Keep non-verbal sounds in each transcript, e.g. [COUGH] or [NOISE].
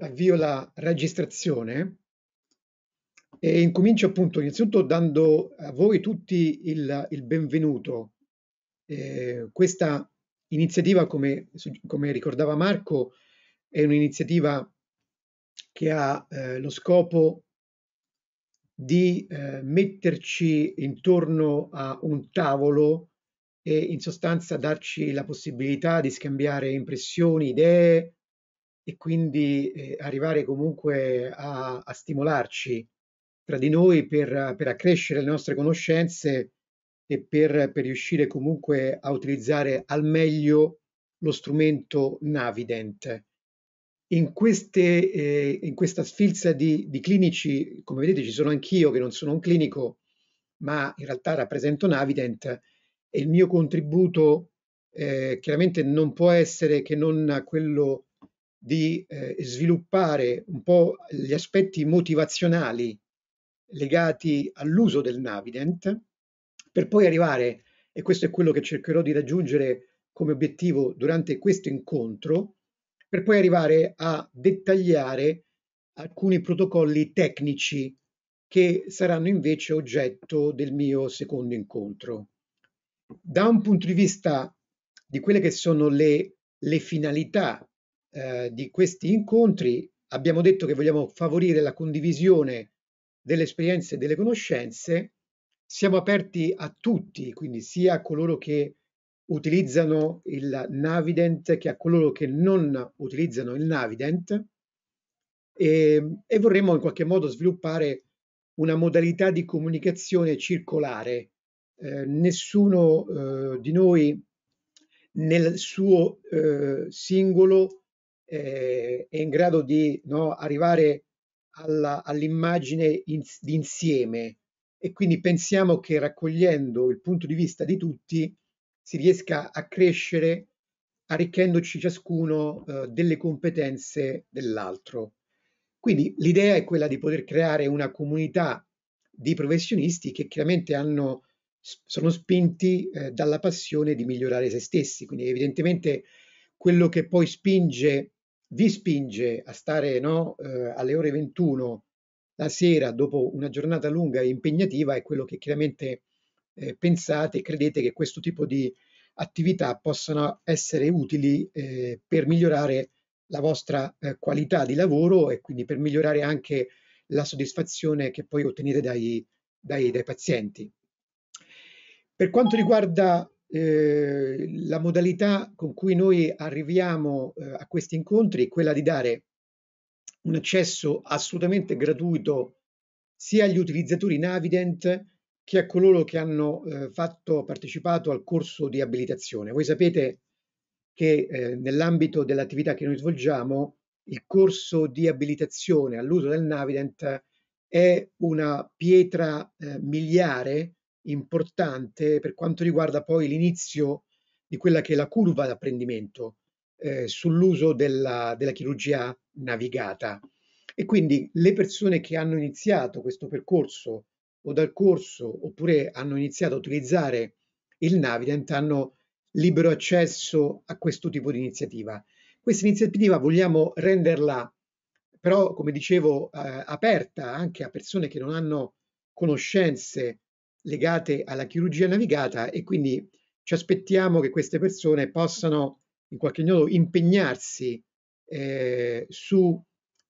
avvio la registrazione e incomincio appunto innanzitutto dando a voi tutti il, il benvenuto. Eh, questa iniziativa, come, come, ricordava Marco, è un'iniziativa che ha eh, lo scopo di eh, metterci intorno a un tavolo e in sostanza darci la possibilità di scambiare impressioni, idee, e quindi eh, arrivare comunque a, a, stimolarci tra di noi per, per accrescere le nostre conoscenze e per, per, riuscire comunque a utilizzare al meglio lo strumento Navident. In, queste, eh, in questa sfilza di, di, clinici, come vedete ci sono anch'io che non sono un clinico, ma in realtà rappresento Navident e il mio contributo eh, chiaramente non può essere che non quello di eh, sviluppare un po' gli aspetti motivazionali legati all'uso del Navident, per poi arrivare, e questo è quello che cercherò di raggiungere come obiettivo durante questo incontro, per poi arrivare a dettagliare alcuni protocolli tecnici che saranno invece oggetto del mio secondo incontro. Da un punto di vista di quelle che sono le, le finalità eh, di questi incontri abbiamo detto che vogliamo favorire la condivisione delle esperienze e delle conoscenze. Siamo aperti a tutti, quindi sia a coloro che utilizzano il Navident che a coloro che non utilizzano il Navident e, e vorremmo in qualche modo sviluppare una modalità di comunicazione circolare. Eh, nessuno eh, di noi nel suo eh, singolo eh, è in grado di no, arrivare all'immagine all d'insieme e quindi pensiamo che raccogliendo il punto di vista di tutti si riesca a crescere arricchendoci ciascuno eh, delle competenze dell'altro. Quindi l'idea è quella di poter creare una comunità di professionisti che chiaramente hanno, sono spinti eh, dalla passione di migliorare se stessi, quindi evidentemente quello che poi spinge vi spinge a stare no, eh, alle ore 21 la sera dopo una giornata lunga e impegnativa è quello che chiaramente eh, pensate e credete che questo tipo di attività possano essere utili eh, per migliorare la vostra eh, qualità di lavoro e quindi per migliorare anche la soddisfazione che poi ottenete dai, dai, dai pazienti. Per quanto riguarda eh, la modalità con cui noi arriviamo eh, a questi incontri è quella di dare un accesso assolutamente gratuito sia agli utilizzatori Navident che a coloro che hanno eh, fatto, partecipato al corso di abilitazione. Voi sapete che eh, nell'ambito dell'attività che noi svolgiamo il corso di abilitazione all'uso del Navident è una pietra eh, miliare importante per quanto riguarda poi l'inizio di quella che è la curva d'apprendimento eh, sull'uso della, della chirurgia navigata. E quindi le persone che hanno iniziato questo percorso o dal corso oppure hanno iniziato a utilizzare il Navident hanno libero accesso a questo tipo di iniziativa. Questa iniziativa vogliamo renderla però, come dicevo, eh, aperta anche a persone che non hanno conoscenze legate alla chirurgia navigata e quindi ci aspettiamo che queste persone possano in qualche modo impegnarsi eh, su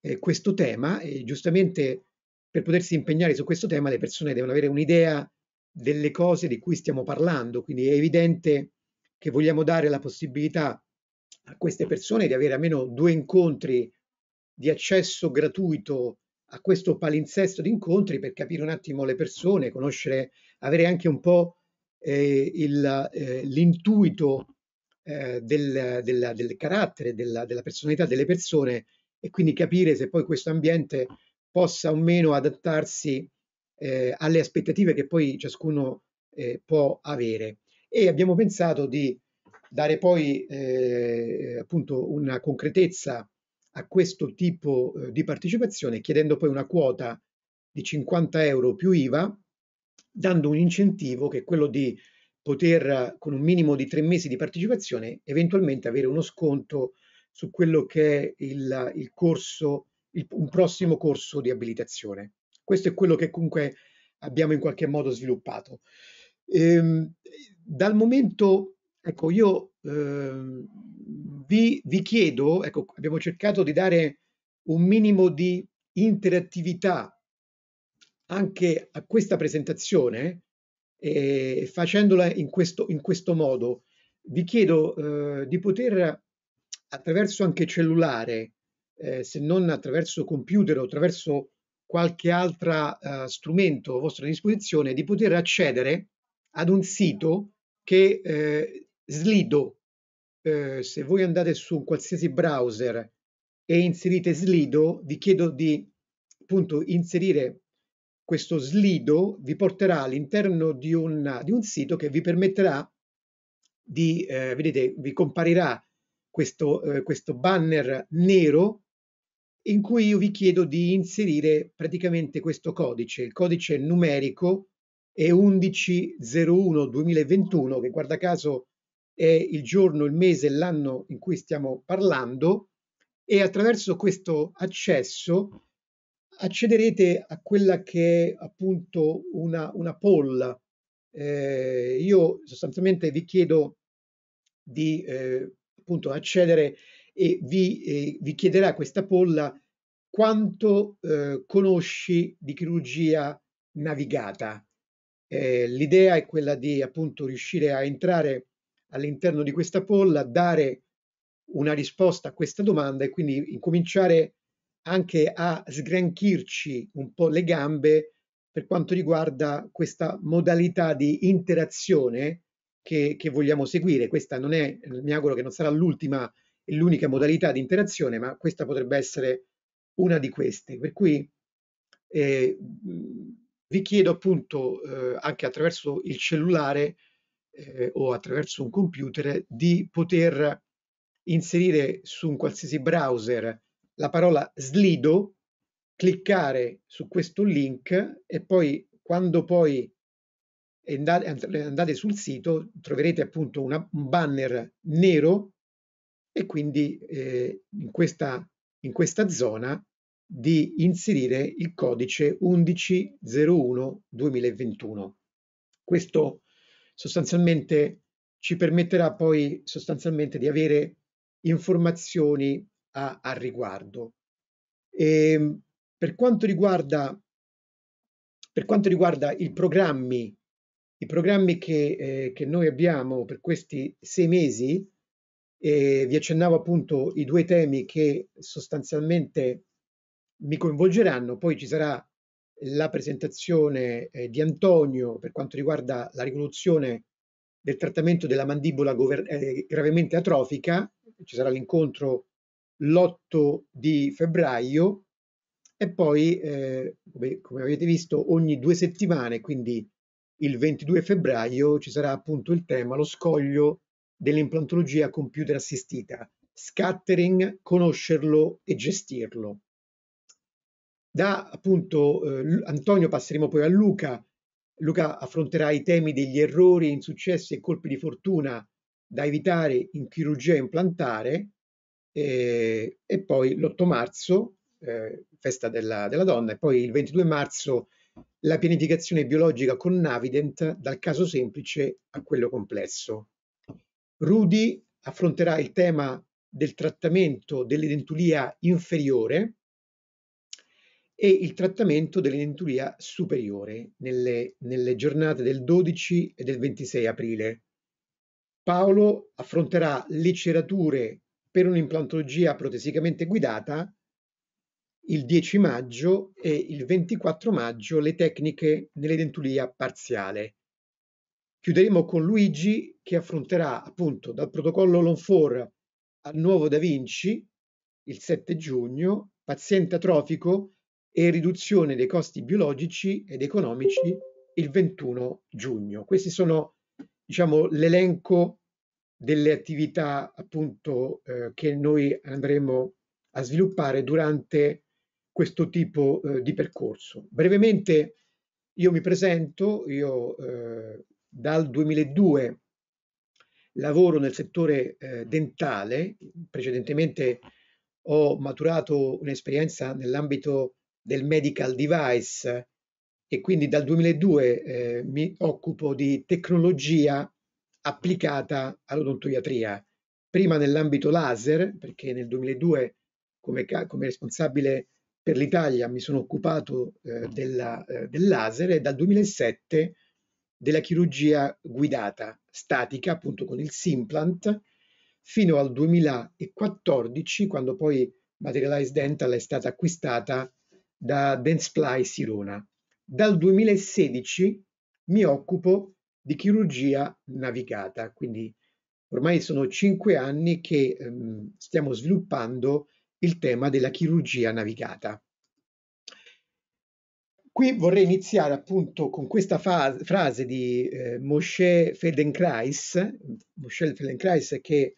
eh, questo tema e giustamente per potersi impegnare su questo tema le persone devono avere un'idea delle cose di cui stiamo parlando, quindi è evidente che vogliamo dare la possibilità a queste persone di avere almeno due incontri di accesso gratuito a questo palinsesto di incontri per capire un attimo le persone, conoscere, avere anche un po' eh, il, eh, l'intuito eh, del, del, del, carattere, della, della, personalità delle persone e quindi capire se poi questo ambiente possa o meno adattarsi eh, alle aspettative che poi ciascuno eh, può avere. E abbiamo pensato di dare poi eh, appunto una concretezza a questo tipo eh, di partecipazione, chiedendo poi una quota di 50 euro più IVA, dando un incentivo che è quello di poter, con un minimo di tre mesi di partecipazione, eventualmente avere uno sconto su quello che è il, il corso, il, un prossimo corso di abilitazione. Questo è quello che comunque abbiamo in qualche modo sviluppato. Ehm, dal momento, ecco, io eh, vi, vi, chiedo, ecco, abbiamo cercato di dare un minimo di interattività anche a questa presentazione, eh, facendola in questo, in questo, modo. Vi chiedo eh, di poter, attraverso anche cellulare, eh, se non attraverso computer o attraverso qualche altro eh, strumento a vostra disposizione, di poter accedere ad un sito che eh, Slido eh, se voi andate su un qualsiasi browser e inserite slido, vi chiedo di appunto inserire questo slido, vi porterà all'interno di, di, un sito che vi permetterà di, eh, vedete, vi comparirà questo, eh, questo banner nero in cui io vi chiedo di inserire praticamente questo codice, il codice numerico è 1101 2021 che guarda caso è il giorno, il mese, l'anno in cui stiamo parlando e attraverso questo accesso accederete a quella che è appunto una, una poll. Eh, io sostanzialmente vi chiedo di eh, appunto accedere e vi, eh, vi chiederà questa polla quanto eh, conosci di chirurgia navigata. Eh, l'idea è quella di appunto riuscire a entrare all'interno di questa polla, dare una risposta a questa domanda e quindi incominciare anche a sgranchirci un po' le gambe per quanto riguarda questa modalità di interazione che, che vogliamo seguire. Questa non è, mi auguro che non sarà l'ultima e l'unica modalità di interazione, ma questa potrebbe essere una di queste. Per cui eh, vi chiedo appunto eh, anche attraverso il cellulare eh, o attraverso un computer di poter inserire su un qualsiasi browser la parola slido, cliccare su questo link e poi quando poi andate sul sito troverete appunto una, un banner nero e quindi eh, in, questa, in questa zona di inserire il codice 1101 2021. Questo sostanzialmente ci permetterà poi sostanzialmente di avere informazioni a, a riguardo. E ehm, per quanto riguarda, per quanto riguarda i programmi, i programmi che, eh, che noi abbiamo per questi sei mesi, eh, vi accennavo appunto i due temi che sostanzialmente mi coinvolgeranno, poi ci sarà la presentazione eh, di Antonio per quanto riguarda la rivoluzione del trattamento della mandibola eh, gravemente atrofica, ci sarà l'incontro l'8 di febbraio e poi, eh, come, come, avete visto, ogni due settimane, quindi il 22 febbraio, ci sarà appunto il tema, lo scoglio dell'implantologia computer assistita, scattering, conoscerlo e gestirlo. Da appunto eh, Antonio passeremo poi a Luca. Luca affronterà i temi degli errori, insuccessi e colpi di fortuna da evitare in chirurgia implantare eh, e poi l'8 marzo, eh, festa della, della donna, e poi il 22 marzo la pianificazione biologica con Navident dal caso semplice a quello complesso. Rudy affronterà il tema del trattamento dell'identulia inferiore e il trattamento dell'inenturia superiore nelle, nelle giornate del 12 e del 26 aprile. Paolo affronterà leccerature per un'implantologia protesicamente guidata il 10 maggio e il 24 maggio le tecniche nell'edentulia parziale. Chiuderemo con Luigi che affronterà appunto dal protocollo Lonfor al nuovo Da Vinci il 7 giugno, paziente atrofico e riduzione dei costi biologici ed economici il 21 giugno. Questi sono diciamo, l'elenco delle attività appunto eh, che noi andremo a sviluppare durante questo tipo eh, di percorso. Brevemente io mi presento, io eh, dal 2002 lavoro nel settore eh, dentale, precedentemente ho maturato un'esperienza nell'ambito del medical device e quindi dal 2002 eh, mi occupo di tecnologia applicata all'odontoiatria, prima nell'ambito laser, perché nel 2002 come, come responsabile per l'Italia mi sono occupato eh, della, eh, del laser e dal 2007 della chirurgia guidata statica, appunto con il Simplant, fino al 2014, quando poi Materialized Dental è stata acquistata da Dentsply Sirona. Dal 2016 mi occupo di chirurgia navigata, quindi ormai sono cinque anni che ehm, stiamo sviluppando il tema della chirurgia navigata. Qui vorrei iniziare appunto con questa frase di eh, Moshe Feldenkrais, Moshe Feldenkrais che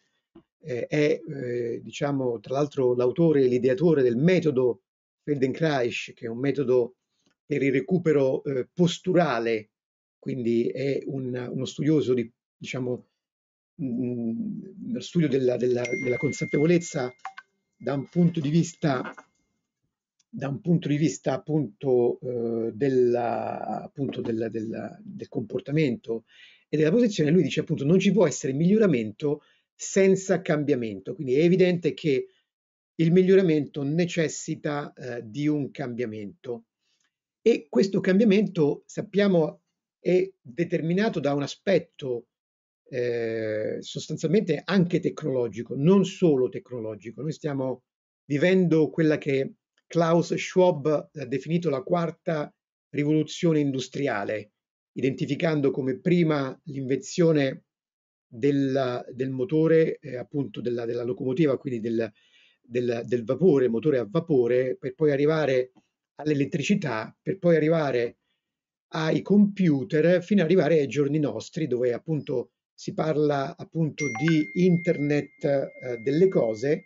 eh, è eh, diciamo tra l'altro l'autore e l'ideatore del metodo Feldenkrais, che è un metodo per il recupero eh, posturale, quindi è un, uno studioso di, diciamo, mh, mm, mm, studio della, della, della, consapevolezza da un punto di vista, punto di vista appunto, eh, della, appunto della, del comportamento e della posizione, lui dice appunto non ci può essere miglioramento senza cambiamento, quindi è evidente che il miglioramento necessita eh, di un cambiamento e questo cambiamento sappiamo è determinato da un aspetto eh, sostanzialmente anche tecnologico, non solo tecnologico. Noi stiamo vivendo quella che Klaus Schwab ha definito la quarta rivoluzione industriale, identificando come prima l'invenzione del, del motore, eh, appunto della, della, locomotiva, quindi del, del, del vapore, motore a vapore, per poi arrivare all'elettricità, per poi arrivare ai computer, fino ad arrivare ai giorni nostri, dove appunto si parla appunto di internet eh, delle cose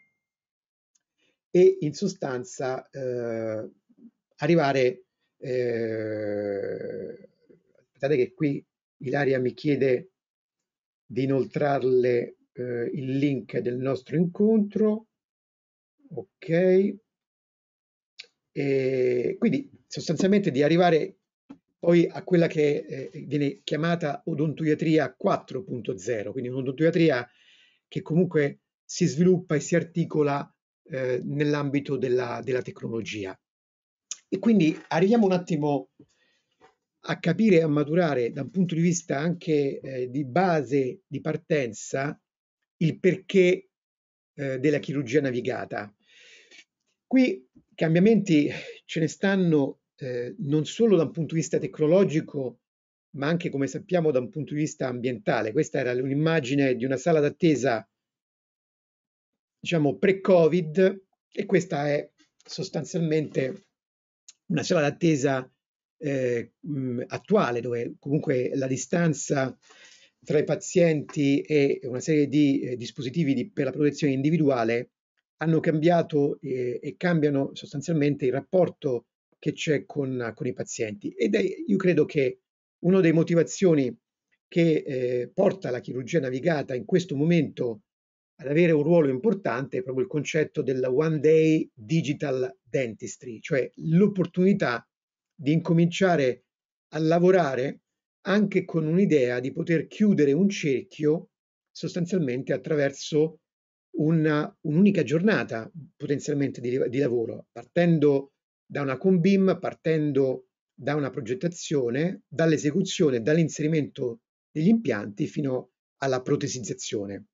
e in sostanza eh, arrivare... Eh, aspettate che qui Ilaria mi chiede di inoltrarle eh, il link del nostro incontro ok e quindi sostanzialmente di arrivare poi a quella che eh, viene chiamata odontoiatria 4.0, quindi un'odontoiatria che comunque si sviluppa e si articola eh, nell'ambito della, della, tecnologia. E quindi arriviamo un attimo a capire e a maturare da un punto di vista anche eh, di base, di partenza, il perché eh, della chirurgia navigata Qui cambiamenti ce ne stanno eh, non solo da un punto di vista tecnologico, ma anche come sappiamo da un punto di vista ambientale. Questa era un'immagine di una sala d'attesa, diciamo, pre-Covid e questa è sostanzialmente una sala d'attesa eh, mm, attuale dove comunque la distanza tra i pazienti e una serie di eh, dispositivi di, per la protezione individuale hanno cambiato e, ehm, e cambiano sostanzialmente il rapporto che c'è con, con, i pazienti. Ed è, io credo che una delle motivazioni che eh, porta la chirurgia navigata in questo momento ad avere un ruolo importante è proprio il concetto della One Day Digital Dentistry, cioè l'opportunità di incominciare a lavorare anche con un'idea di poter chiudere un cerchio sostanzialmente attraverso una, un'unica giornata potenzialmente di, di lavoro, partendo da una COMBIM, partendo da una progettazione, dall'esecuzione, dall'inserimento degli impianti fino alla protesizzazione.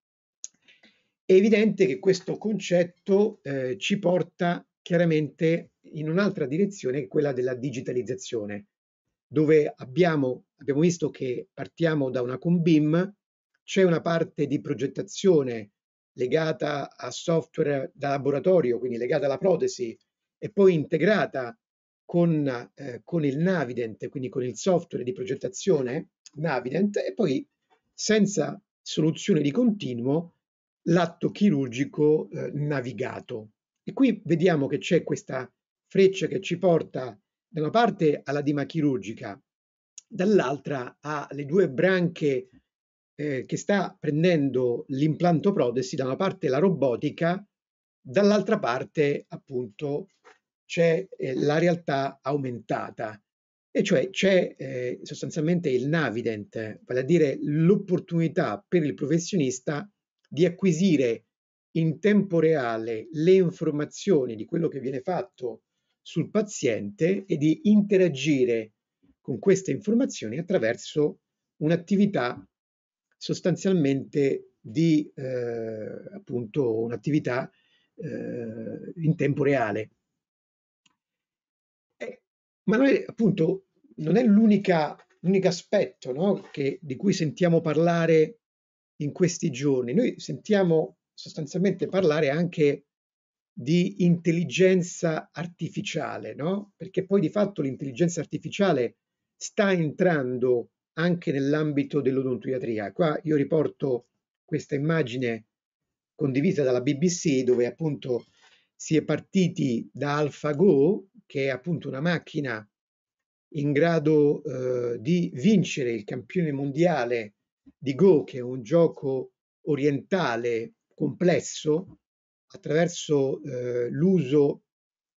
È evidente che questo concetto eh, ci porta chiaramente in un'altra direzione che è quella della digitalizzazione, dove abbiamo, abbiamo visto che partiamo da una COMBIM, c'è una parte di progettazione legata a software da laboratorio, quindi legata alla protesi e poi integrata con, eh, con il Navident, quindi con il software di progettazione Navident e poi senza soluzione di continuo l'atto chirurgico eh, navigato. E qui vediamo che c'è questa freccia che ci porta da una parte alla dima chirurgica, dall'altra alle due branche eh, che sta prendendo l'implanto protesi, da una parte la robotica, dall'altra parte appunto c'è eh, la realtà aumentata, e cioè c'è eh, sostanzialmente il Navident, vale a dire l'opportunità per il professionista di acquisire in tempo reale le informazioni di quello che viene fatto sul paziente e di interagire con queste informazioni attraverso un'attività sostanzialmente di eh, appunto un'attività eh, in tempo reale. Eh, ma noi appunto non è l'unico aspetto no, che, di cui sentiamo parlare in questi giorni, noi sentiamo sostanzialmente parlare anche di intelligenza artificiale, no? perché poi di fatto l'intelligenza artificiale sta entrando anche nell'ambito dell'odontoiatria. Qua io riporto questa immagine condivisa dalla BBC dove appunto si è partiti da AlphaGo, che è appunto una macchina in grado eh, di vincere il campione mondiale di Go, che è un gioco orientale complesso, attraverso eh, l'uso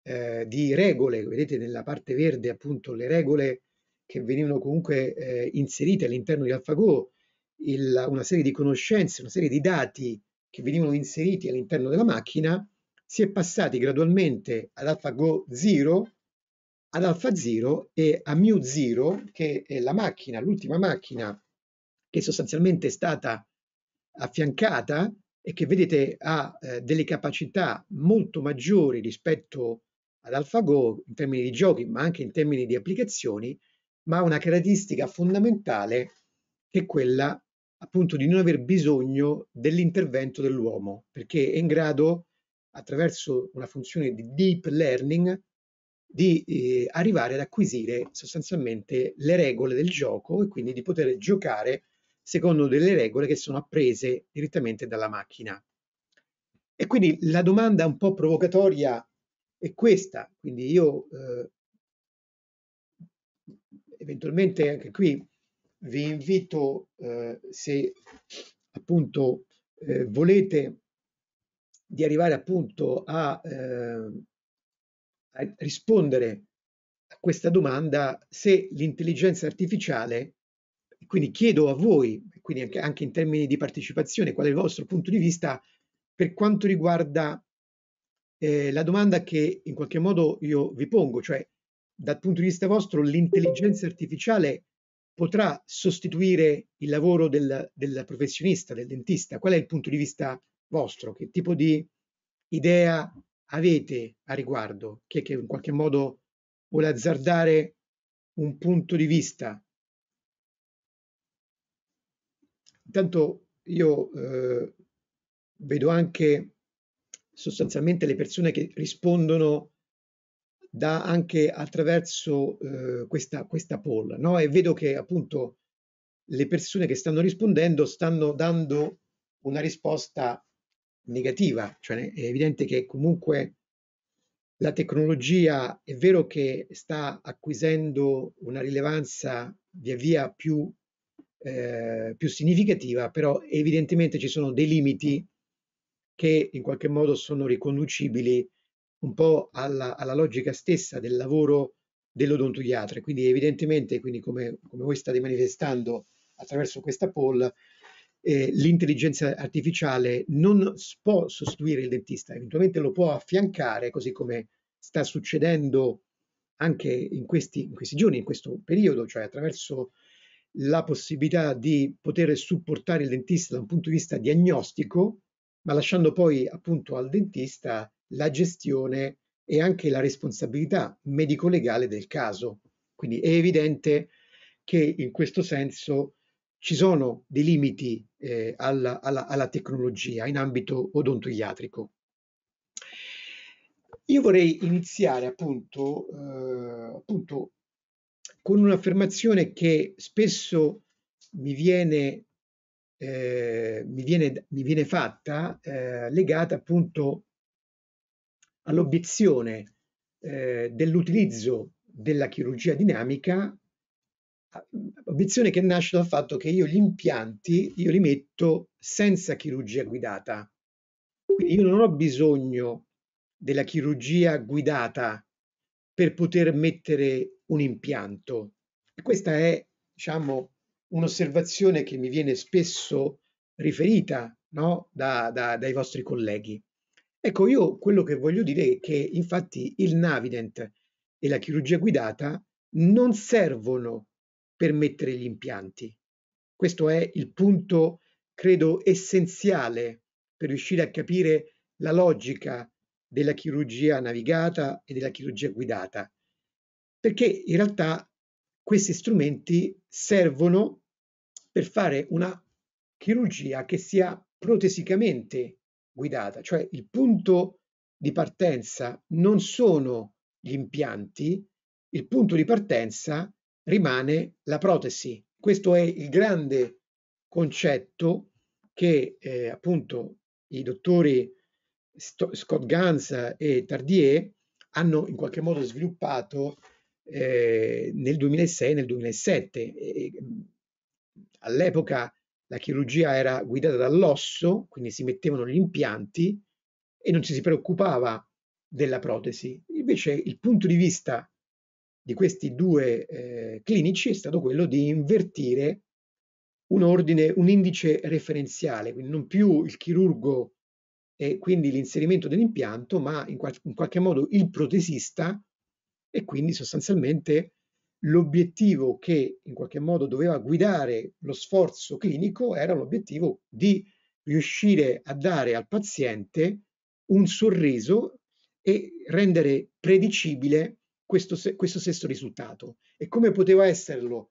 eh, di regole, vedete nella parte verde appunto le regole che venivano comunque eh, inserite all'interno di AlphaGo, il, una serie di conoscenze, una serie di dati che venivano inseriti all'interno della macchina, si è passati gradualmente ad AlphaGo 0, ad AlphaZero e a Mu0, che è la macchina, l'ultima macchina che sostanzialmente è stata affiancata e che vedete ha eh, delle capacità molto maggiori rispetto ad AlphaGo in termini di giochi, ma anche in termini di applicazioni, ma ha una caratteristica fondamentale che è quella appunto di non aver bisogno dell'intervento dell'uomo, perché è in grado, attraverso una funzione di deep learning, di eh, arrivare ad acquisire sostanzialmente le regole del gioco e quindi di poter giocare secondo delle regole che sono apprese direttamente dalla macchina. E quindi la domanda un po' provocatoria è questa, quindi io eh, eventualmente anche qui vi invito, eh, se appunto eh, volete, di arrivare appunto a, eh, a rispondere a questa domanda se l'intelligenza artificiale, quindi chiedo a voi, quindi anche, anche in termini di partecipazione, qual è il vostro punto di vista per quanto riguarda eh, la domanda che in qualche modo io vi pongo, cioè dal punto di vista vostro l'intelligenza artificiale potrà sostituire il lavoro del, del, professionista, del dentista? Qual è il punto di vista vostro? Che tipo di idea avete a riguardo? Chi è che in qualche modo vuole azzardare un punto di vista? Intanto io eh, vedo anche sostanzialmente le persone che rispondono da anche attraverso eh, questa, questa poll no? e vedo che appunto le persone che stanno rispondendo stanno dando una risposta negativa, cioè è evidente che comunque la tecnologia è vero che sta acquisendo una rilevanza via via più, eh, più significativa, però evidentemente ci sono dei limiti che in qualche modo sono riconducibili un po' alla, alla logica stessa del lavoro dell'odontoiatra. Quindi evidentemente, quindi come, come, voi state manifestando attraverso questa poll, eh, l'intelligenza artificiale non può sostituire il dentista, eventualmente lo può affiancare, così come sta succedendo anche in questi, in questi giorni, in questo periodo, cioè attraverso la possibilità di poter supportare il dentista da un punto di vista diagnostico, ma lasciando poi appunto al dentista la gestione e anche la responsabilità medico-legale del caso. Quindi è evidente che in questo senso ci sono dei limiti eh, alla, alla, alla, tecnologia in ambito odontoiatrico. Io vorrei iniziare appunto, eh, appunto con un'affermazione che spesso mi viene, eh, mi viene, mi viene fatta eh, legata appunto all'obiezione eh, dell'utilizzo della chirurgia dinamica, obiezione che nasce dal fatto che io gli impianti io li metto senza chirurgia guidata. Quindi io non ho bisogno della chirurgia guidata per poter mettere un impianto. E questa è, diciamo, un'osservazione che mi viene spesso riferita no? da, da, dai vostri colleghi. Ecco, io quello che voglio dire è che infatti il Navident e la chirurgia guidata non servono per mettere gli impianti. Questo è il punto, credo, essenziale per riuscire a capire la logica della chirurgia navigata e della chirurgia guidata, perché in realtà questi strumenti servono per fare una chirurgia che sia protesicamente guidata, cioè il punto di partenza non sono gli impianti, il punto di partenza rimane la protesi. Questo è il grande concetto che eh, appunto i dottori Scott Gans e Tardier hanno in qualche modo sviluppato eh, nel 2006 nel 2007. All'epoca la chirurgia era guidata dall'osso, quindi si mettevano gli impianti e non ci si preoccupava della protesi. Invece il punto di vista di questi due eh, clinici è stato quello di invertire un ordine, un indice referenziale, quindi non più il chirurgo e quindi l'inserimento dell'impianto, ma in, qual in qualche modo il protesista e quindi sostanzialmente l'obiettivo che in qualche modo doveva guidare lo sforzo clinico era l'obiettivo di riuscire a dare al paziente un sorriso e rendere predicibile questo, questo stesso risultato. E come poteva esserlo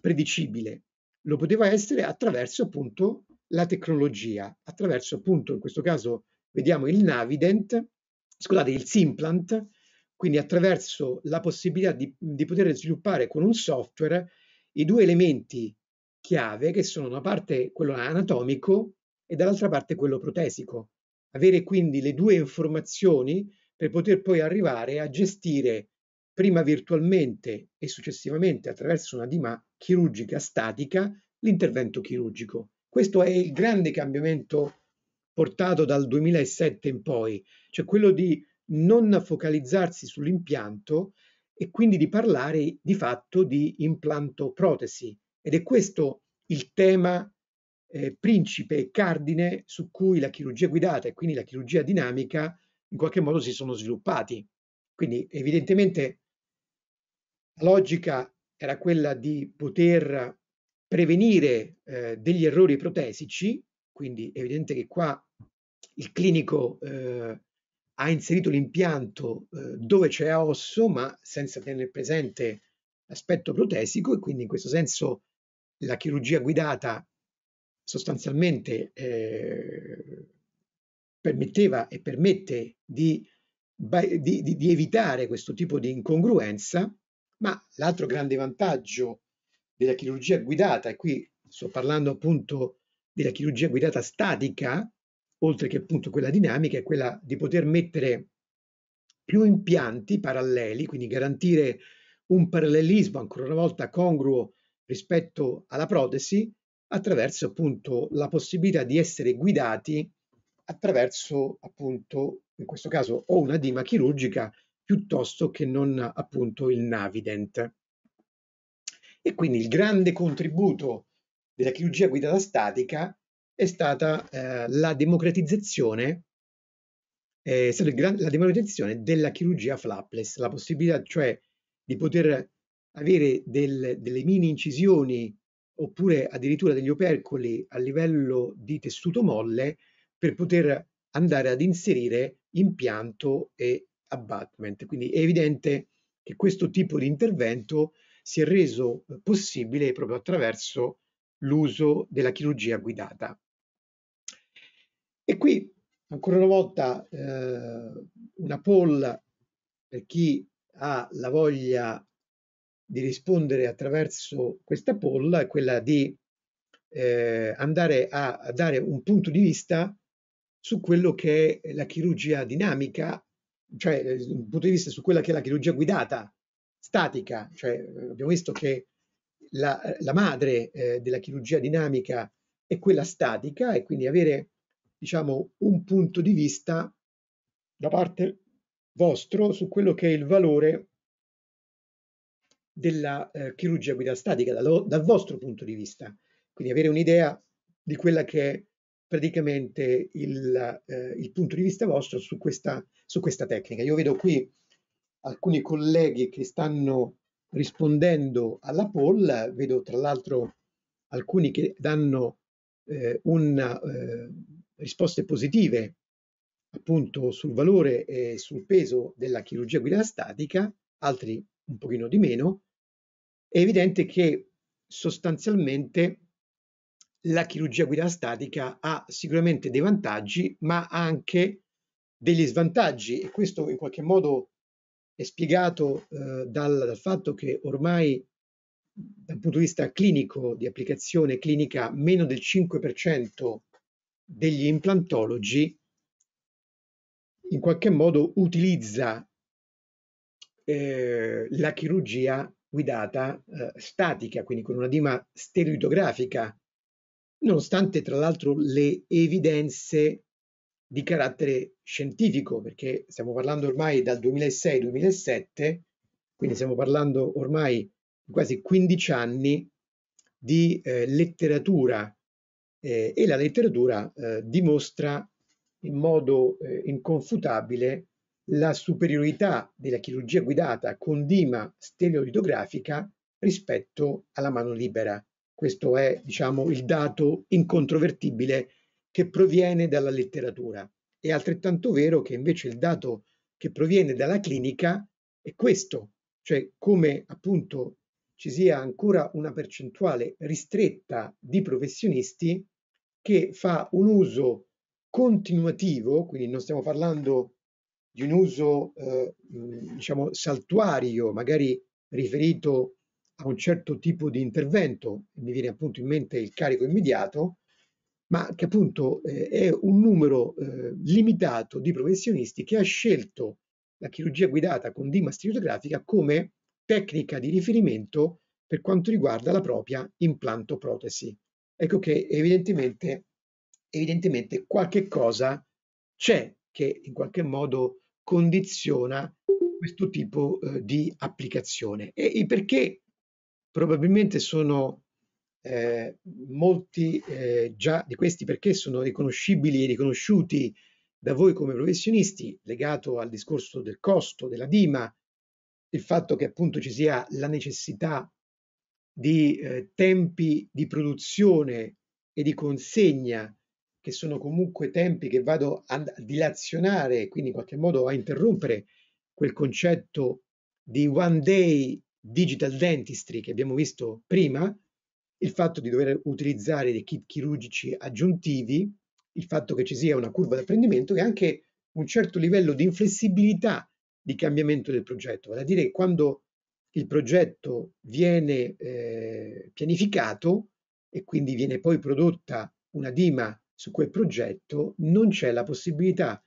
predicibile? Lo poteva essere attraverso appunto la tecnologia, attraverso appunto in questo caso vediamo il Navident, scusate, il Simplant, quindi attraverso la possibilità di, di poter sviluppare con un software i due elementi chiave che sono una parte quello anatomico e dall'altra parte quello protesico. Avere quindi le due informazioni per poter poi arrivare a gestire prima virtualmente e successivamente attraverso una dima chirurgica statica l'intervento chirurgico. Questo è il grande cambiamento portato dal 2007 in poi, cioè quello di non focalizzarsi sull'impianto e quindi di parlare di fatto di implantoprotesi. Ed è questo il tema eh, principe e cardine su cui la chirurgia guidata e quindi la chirurgia dinamica in qualche modo si sono sviluppati. Quindi evidentemente la logica era quella di poter prevenire eh, degli errori protesici, quindi è evidente che qua il clinico eh, ha inserito l'impianto eh, dove c'è osso, ma senza tenere presente l'aspetto protesico e quindi in questo senso la chirurgia guidata sostanzialmente eh, permetteva e permette di, di, di, evitare questo tipo di incongruenza, ma l'altro grande vantaggio della chirurgia guidata, e qui sto parlando appunto della chirurgia guidata statica, oltre che appunto quella dinamica, è quella di poter mettere più impianti paralleli, quindi garantire un parallelismo ancora una volta congruo rispetto alla protesi attraverso appunto la possibilità di essere guidati attraverso appunto in questo caso o una dima chirurgica piuttosto che non appunto il Navident. E quindi il grande contributo della chirurgia guidata statica è stata eh, la democratizzazione è stata la democratizzazione della chirurgia flapless, la possibilità cioè di poter avere del, delle mini incisioni oppure addirittura degli opercoli a livello di tessuto molle per poter andare ad inserire impianto e abutment. Quindi è evidente che questo tipo di intervento si è reso possibile proprio attraverso l'uso della chirurgia guidata. E qui, ancora una volta, eh, una poll per chi ha la voglia di rispondere attraverso questa poll è quella di eh, andare a, a dare un punto di vista su quello che è la chirurgia dinamica, cioè eh, un punto di vista su quella che è la chirurgia guidata, statica, cioè eh, abbiamo visto che la, la madre eh, della chirurgia dinamica è quella statica e quindi avere diciamo, un punto di vista da parte vostro su quello che è il valore della eh, chirurgia guida statica dal, dal, vostro punto di vista. Quindi avere un'idea di quella che è praticamente il, eh, il punto di vista vostro su questa, su questa, tecnica. Io vedo qui alcuni colleghi che stanno rispondendo alla poll, vedo tra l'altro alcuni che danno eh, un eh, risposte positive appunto sul valore e sul peso della chirurgia guidata statica, altri un pochino di meno, è evidente che sostanzialmente la chirurgia guidata statica ha sicuramente dei vantaggi, ma anche degli svantaggi e questo in qualche modo è spiegato eh, dal, dal fatto che ormai dal punto di vista clinico, di applicazione clinica, meno del 5% degli implantologi in qualche modo utilizza eh, la chirurgia guidata eh, statica, quindi con una dima stereoidografica, nonostante tra l'altro le evidenze di carattere scientifico, perché stiamo parlando ormai dal 2006-2007, quindi stiamo parlando ormai di quasi 15 anni di eh, letteratura eh, e la letteratura eh, dimostra in modo eh, inconfutabile la superiorità della chirurgia guidata con dima stereolitografica rispetto alla mano libera. Questo è diciamo, il dato incontrovertibile che proviene dalla letteratura. È altrettanto vero che invece il dato che proviene dalla clinica è questo, cioè come appunto ci sia ancora una percentuale ristretta di professionisti che fa un uso continuativo, quindi non stiamo parlando di un uso eh, mm, diciamo saltuario, magari riferito a un certo tipo di intervento, mi viene appunto in mente il carico immediato, ma che appunto eh, è un numero eh, limitato di professionisti che ha scelto la chirurgia guidata con DIMA stereotografica come tecnica di riferimento per quanto riguarda la propria implanto protesi ecco che evidentemente, evidentemente qualche cosa c'è che in qualche modo condiziona questo tipo eh, di applicazione e il perché probabilmente sono eh, molti eh, già di questi perché sono riconoscibili e riconosciuti da voi come professionisti legato al discorso del costo della DIMA il fatto che appunto ci sia la necessità di eh, tempi di produzione e di consegna, che sono comunque tempi che vado a dilazionare, quindi in qualche modo a interrompere quel concetto di one day digital dentistry che abbiamo visto prima, il fatto di dover utilizzare dei kit chirurgici aggiuntivi, il fatto che ci sia una curva d'apprendimento e anche un certo livello di inflessibilità di cambiamento del progetto, vale a dire che quando il progetto viene eh, pianificato e quindi viene poi prodotta una DIMA su quel progetto, non c'è la possibilità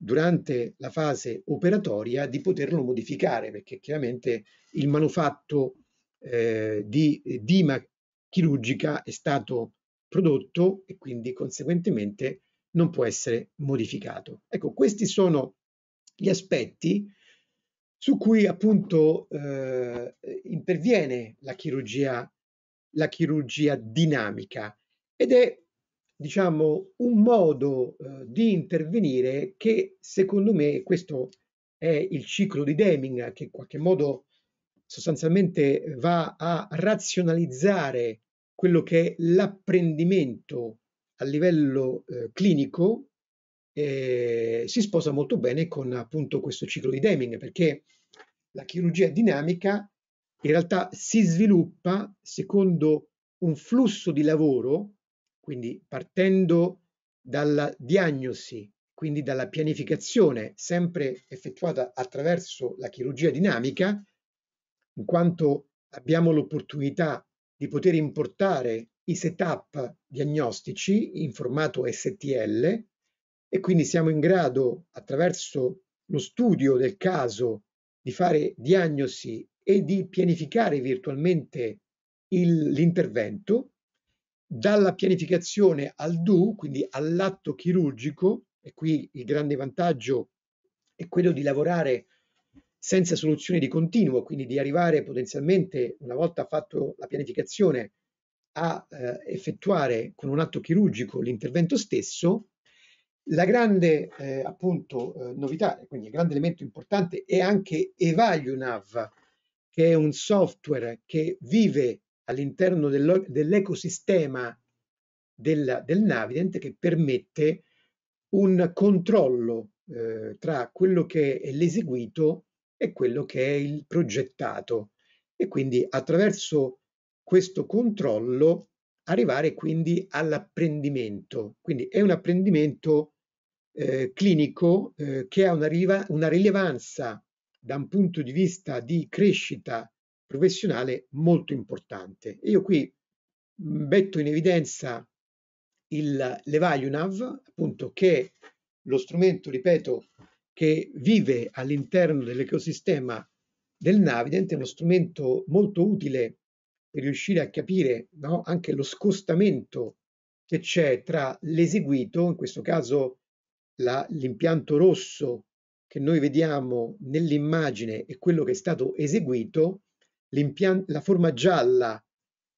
durante la fase operatoria di poterlo modificare perché chiaramente il manufatto eh, di DIMA chirurgica è stato prodotto e quindi conseguentemente non può essere modificato. Ecco, questi sono gli aspetti su cui appunto eh, interviene la chirurgia, la chirurgia dinamica ed è diciamo un modo eh, di intervenire che secondo me questo è il ciclo di Deming che in qualche modo sostanzialmente va a razionalizzare quello che è l'apprendimento a livello eh, clinico eh, si sposa molto bene con appunto questo ciclo di Deming, perché la chirurgia dinamica in realtà si sviluppa secondo un flusso di lavoro, quindi partendo dalla diagnosi, quindi dalla pianificazione sempre effettuata attraverso la chirurgia dinamica, in quanto abbiamo l'opportunità di poter importare i setup diagnostici in formato STL e quindi siamo in grado, attraverso lo studio del caso, di fare diagnosi e di pianificare virtualmente l'intervento, dalla pianificazione al do, quindi all'atto chirurgico, e qui il grande vantaggio è quello di lavorare senza soluzioni di continuo, quindi di arrivare potenzialmente, una volta fatto la pianificazione, a eh, effettuare con un atto chirurgico l'intervento stesso, la grande eh, appunto eh, novità, quindi il grande elemento importante è anche EvaluNav, che è un software che vive all'interno dell'ecosistema dell del Navident che permette un controllo eh, tra quello che è l'eseguito e quello che è il progettato e quindi attraverso questo controllo arrivare quindi all'apprendimento. Quindi è un apprendimento eh, clinico eh, che ha una, riva, una rilevanza da un punto di vista di crescita professionale molto importante. Io qui mm, metto in evidenza il Levalunav, appunto che è lo strumento, ripeto, che vive all'interno dell'ecosistema del Navident, è uno strumento molto utile per riuscire a capire no, anche lo scostamento che c'è tra l'eseguito, in questo caso l'impianto rosso che noi vediamo nell'immagine e quello che è stato eseguito, la forma gialla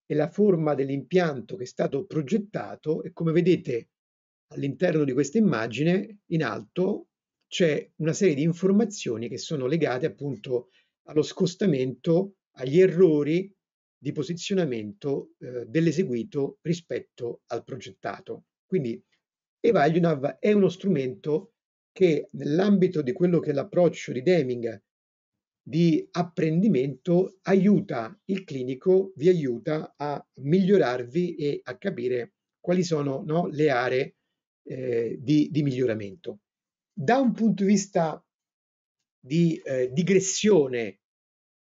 è la forma dell'impianto che è stato progettato e come vedete all'interno di questa immagine in alto c'è una serie di informazioni che sono legate appunto allo scostamento, agli errori di posizionamento eh, dell'eseguito rispetto al progettato. Quindi e Valunav è uno strumento che nell'ambito di quello che è l'approccio di Deming di apprendimento aiuta il clinico, vi aiuta a migliorarvi e a capire quali sono no, le aree eh, di, di, miglioramento. Da un punto di vista di eh, digressione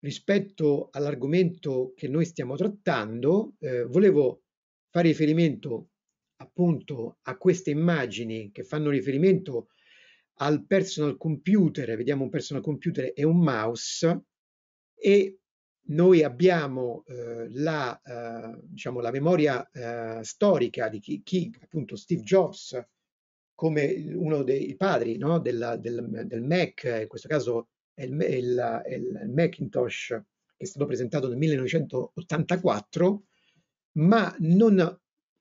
rispetto all'argomento che noi stiamo trattando, eh, volevo fare riferimento appunto a queste immagini che fanno riferimento al personal computer, vediamo un personal computer e un mouse e noi abbiamo eh, la, eh, diciamo, la memoria eh, storica di chi, chi, appunto Steve Jobs come uno dei padri no? Della, del, del, Mac, in questo caso è il, il, il Macintosh che è stato presentato nel 1984, ma non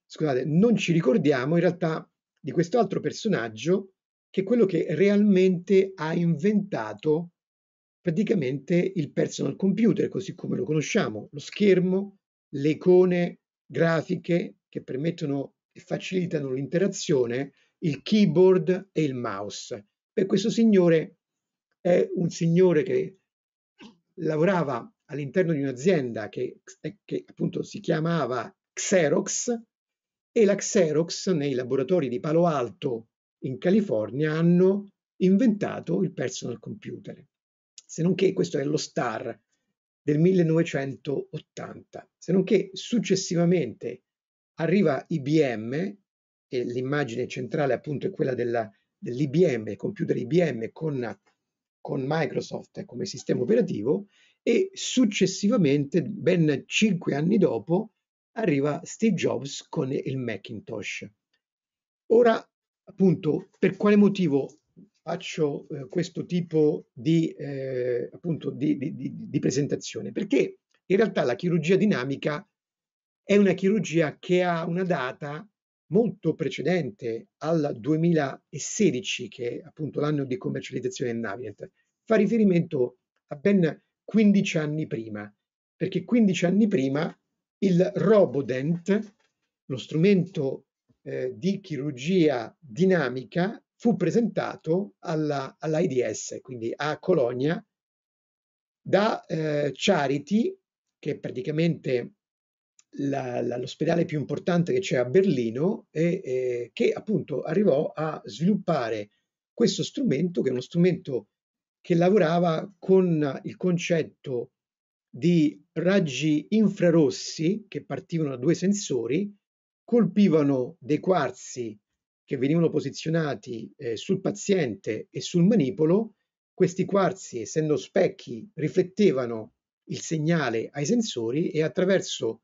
scusate, non ci ricordiamo in realtà di questo altro personaggio che è quello che realmente ha inventato praticamente il personal computer, così come lo conosciamo, lo schermo, le icone grafiche che permettono e facilitano l'interazione, il keyboard e il mouse. Per questo signore è un signore che lavorava all'interno di un'azienda che, eh, che appunto si chiamava Xerox e la Xerox nei laboratori di Palo Alto in California hanno inventato il personal computer. Se non che questo è lo star del 1980, se non che successivamente arriva IBM e l'immagine centrale appunto è quella della, dell'IBM, computer IBM con, con Microsoft come sistema operativo e successivamente, ben cinque anni dopo, arriva Steve Jobs con il Macintosh. Ora, appunto, per quale motivo faccio eh, questo tipo di, eh, appunto, di, di, di, presentazione? Perché in realtà la chirurgia dinamica è una chirurgia che ha una data molto precedente al 2016, che è appunto l'anno di commercializzazione del Navient. Fa riferimento a ben 15 anni prima, perché 15 anni prima il Robodent, lo strumento eh, di chirurgia dinamica, fu presentato all'AIDS, quindi a Colonia, da eh, Charity, che è praticamente l'ospedale più importante che c'è a Berlino, e, e, che appunto arrivò a sviluppare questo strumento, che è uno strumento che lavorava con il concetto di raggi infrarossi che partivano da due sensori, colpivano dei quarzi che venivano posizionati eh, sul paziente e sul manipolo, questi quarzi, essendo specchi, riflettevano il segnale ai sensori e attraverso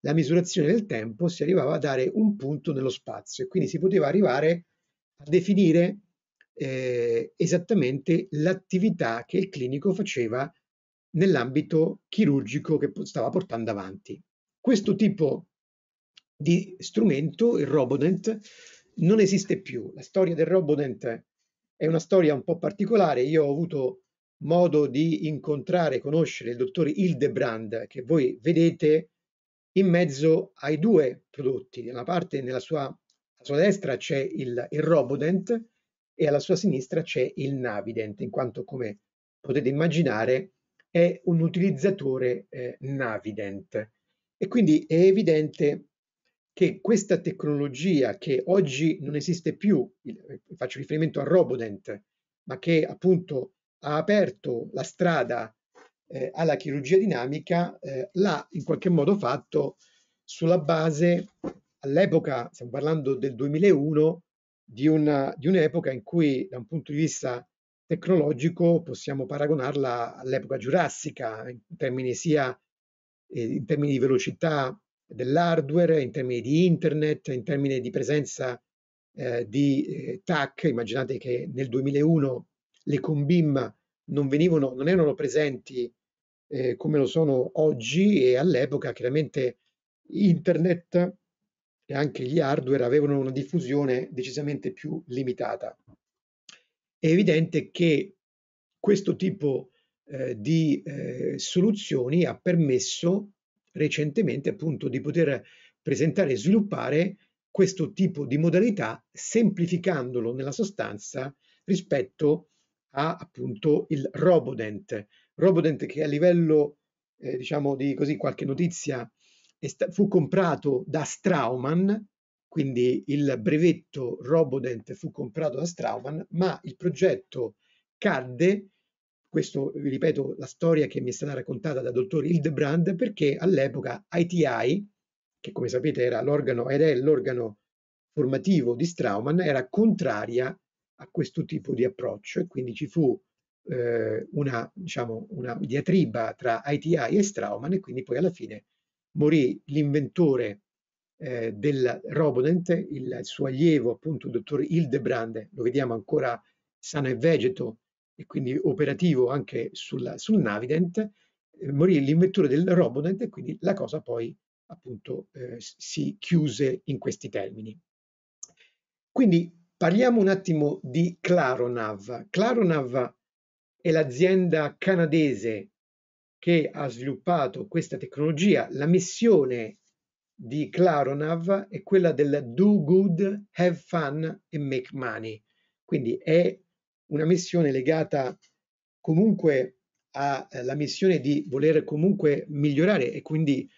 la misurazione del tempo si arrivava a dare un punto nello spazio e quindi si poteva arrivare a definire eh, esattamente l'attività che il clinico faceva nell'ambito chirurgico che stava portando avanti. Questo tipo di strumento, il Robodent, non esiste più. La storia del Robodent è una storia un po' particolare. Io ho avuto modo di incontrare e conoscere il dottor Hildebrand, che voi vedete in mezzo ai due prodotti. Da una parte, nella sua, sua destra c'è il, il Robodent e alla sua sinistra c'è il Navident, in quanto, come potete immaginare, è un utilizzatore eh, Navident. E quindi è evidente che questa tecnologia che oggi non esiste più, eh, faccio riferimento a Robodent, ma che appunto ha aperto la strada eh, alla chirurgia dinamica, eh, l'ha in qualche modo fatto sulla base, all'epoca, stiamo parlando del 2001, di, una, di un'epoca in cui da un punto di vista tecnologico possiamo paragonarla all'epoca giurassica in termini sia eh, in termini di velocità dell'hardware, in termini di internet, in termini di presenza eh, di eh, TAC. Immaginate che nel 2001 le combim non, venivano, non erano presenti eh, come lo sono oggi e all'epoca chiaramente internet e anche gli hardware avevano una diffusione decisamente più limitata è evidente che questo tipo eh, di eh, soluzioni ha permesso recentemente appunto di poter presentare e sviluppare questo tipo di modalità semplificandolo nella sostanza rispetto a appunto il Robodent. Robodent che a livello eh, diciamo di così qualche notizia fu comprato da Strauman quindi il brevetto Robodent fu comprato da Strauman, ma il progetto cadde, questo vi ripeto la storia che mi è stata raccontata dal dottor Hildebrand, perché all'epoca ITI, che come sapete era l'organo, ed è l'organo formativo di Strauman, era contraria a questo tipo di approccio e quindi ci fu eh, una, diciamo, una diatriba tra ITI e Strauman e quindi poi alla fine morì l'inventore eh, del Robodent, il, il, suo allievo appunto il dottor Hildebrand, lo vediamo ancora sano e vegeto e quindi operativo anche sulla, sul Navident, eh, morì l'inventore del Robodent e quindi la cosa poi appunto eh, si chiuse in questi termini. Quindi parliamo un attimo di Claronav. Claronav è l'azienda canadese che ha sviluppato questa tecnologia. La missione di Claronav è quella del do good, have fun e make money. Quindi è una missione legata comunque alla eh, missione di voler comunque migliorare e quindi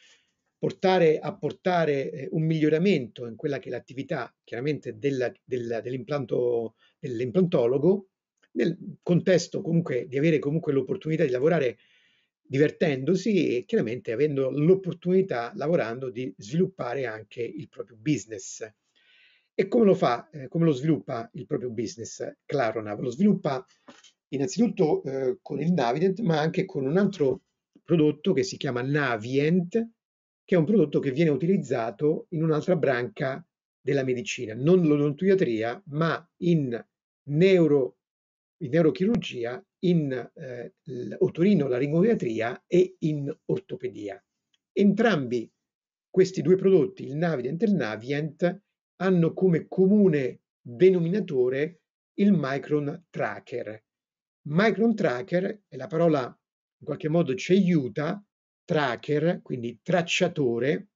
portare a portare eh, un miglioramento in quella che è l'attività chiaramente del, del, dell'implanto, dell'implantologo nel contesto comunque di avere comunque l'opportunità di lavorare divertendosi e chiaramente avendo l'opportunità, lavorando, di sviluppare anche il proprio business. E come lo fa, eh, come lo sviluppa il proprio business Claronav? Lo sviluppa innanzitutto eh, con il Navident, ma anche con un altro prodotto che si chiama Navient, che è un prodotto che viene utilizzato in un'altra branca della medicina, non l'odontoiatria, ma in neuro in neurochirurgia, in eh, otorino-laringoiatria e in ortopedia. Entrambi questi due prodotti, il Navident e il Navient, hanno come comune denominatore il Micron Tracker. Micron Tracker è la parola in qualche modo ci aiuta, tracker, quindi tracciatore,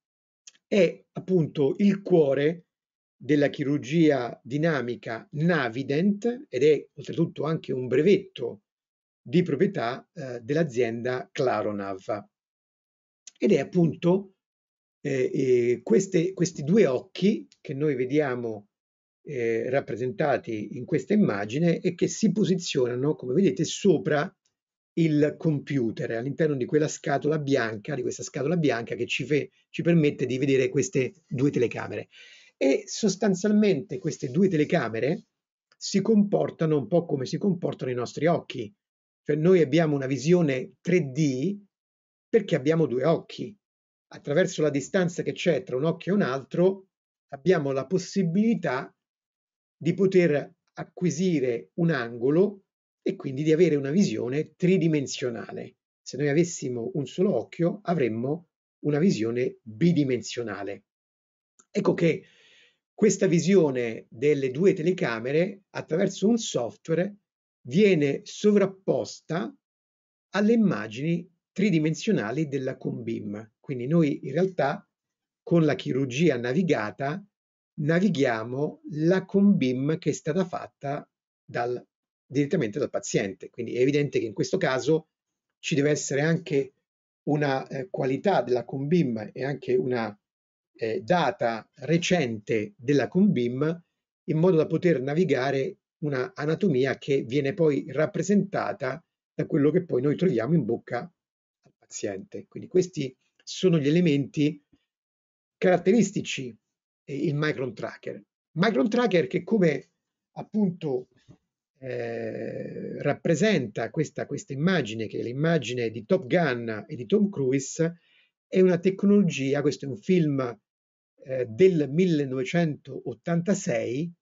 è appunto il cuore della chirurgia dinamica Navident ed è oltretutto anche un brevetto di proprietà eh, dell'azienda Claronav. Ed è appunto eh, eh, queste, questi due occhi che noi vediamo eh, rappresentati in questa immagine e che si posizionano, come vedete, sopra il computer, all'interno di quella scatola bianca, di questa scatola bianca che ci, ci permette di vedere queste due telecamere e sostanzialmente queste due telecamere si comportano un po' come si comportano i nostri occhi, cioè noi abbiamo una visione 3D perché abbiamo due occhi. Attraverso la distanza che c'è tra un occhio e un altro abbiamo la possibilità di poter acquisire un angolo e quindi di avere una visione tridimensionale. Se noi avessimo un solo occhio avremmo una visione bidimensionale. Ecco che questa visione delle due telecamere attraverso un software viene sovrapposta alle immagini tridimensionali della Combim. Quindi noi in realtà con la chirurgia navigata navighiamo la Combim che è stata fatta dal, direttamente dal paziente. Quindi è evidente che in questo caso ci deve essere anche una eh, qualità della Combim e anche una eh, data recente della CUMBIM in modo da poter navigare una anatomia che viene poi rappresentata da quello che poi noi troviamo in bocca al paziente. Quindi questi sono gli elementi caratteristici eh, il Micron Tracker. Micron Tracker che come appunto eh, rappresenta questa, questa immagine, che è l'immagine di Top Gun e di Tom Cruise, è una tecnologia, questo è un film eh, del 1986,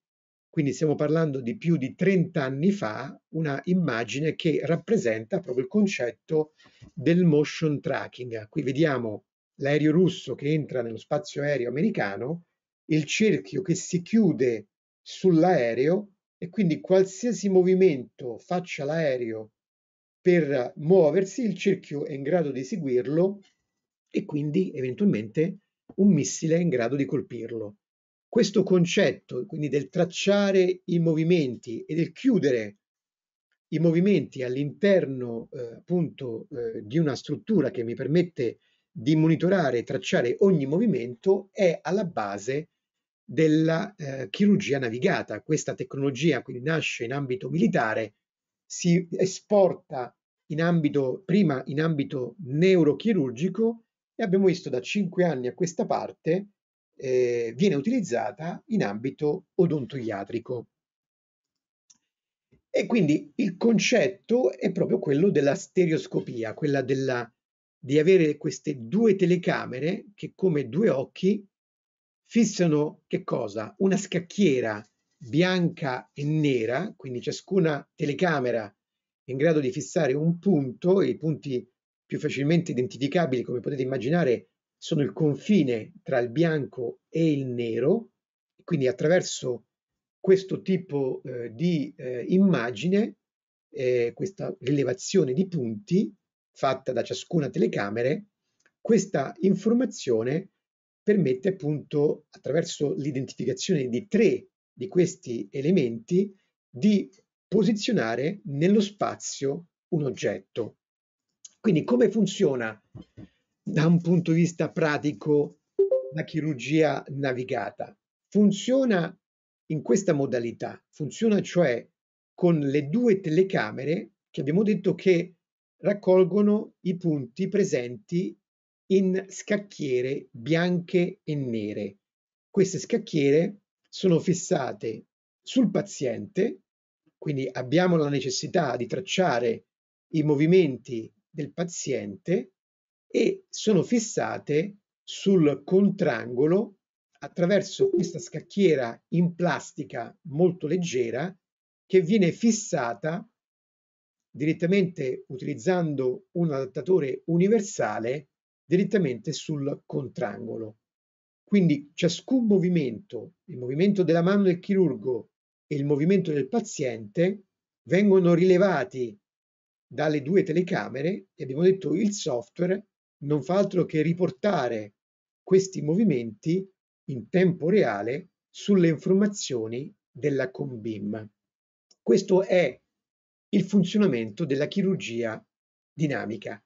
quindi stiamo parlando di più di 30 anni fa, una immagine che rappresenta proprio il concetto del motion tracking. Qui vediamo l'aereo russo che entra nello spazio aereo americano, il cerchio che si chiude sull'aereo e quindi qualsiasi movimento faccia l'aereo per muoversi, il cerchio è in grado di seguirlo e quindi eventualmente un missile in grado di colpirlo. Questo concetto, quindi del tracciare i movimenti e del chiudere i movimenti all'interno eh, appunto eh, di una struttura che mi permette di monitorare e tracciare ogni movimento è alla base della eh, chirurgia navigata. Questa tecnologia quindi nasce in ambito militare, si esporta in ambito, prima in ambito neurochirurgico e abbiamo visto da cinque anni a questa parte eh, viene utilizzata in ambito odontoiatrico. E quindi il concetto è proprio quello della stereoscopia, quella della, di avere queste due telecamere che come due occhi fissano che cosa? Una scacchiera bianca e nera, quindi ciascuna telecamera è in grado di fissare un punto, i punti più facilmente identificabili, come potete immaginare, sono il confine tra il bianco e il nero, quindi attraverso questo tipo eh, di eh, immagine, eh, questa rilevazione di punti fatta da ciascuna telecamera, questa informazione permette appunto attraverso l'identificazione di tre di questi elementi di posizionare nello spazio un oggetto. Quindi come funziona da un punto di vista pratico la chirurgia navigata? Funziona in questa modalità, funziona cioè con le due telecamere che abbiamo detto che raccolgono i punti presenti in scacchiere bianche e nere. Queste scacchiere sono fissate sul paziente, quindi abbiamo la necessità di tracciare i movimenti del paziente e sono fissate sul contrangolo attraverso questa scacchiera in plastica molto leggera che viene fissata direttamente utilizzando un adattatore universale direttamente sul contrangolo. Quindi ciascun movimento, il movimento della mano del chirurgo e il movimento del paziente, vengono rilevati dalle due telecamere e abbiamo detto il software non fa altro che riportare questi movimenti in tempo reale sulle informazioni della COMBIM. Questo è il funzionamento della chirurgia dinamica.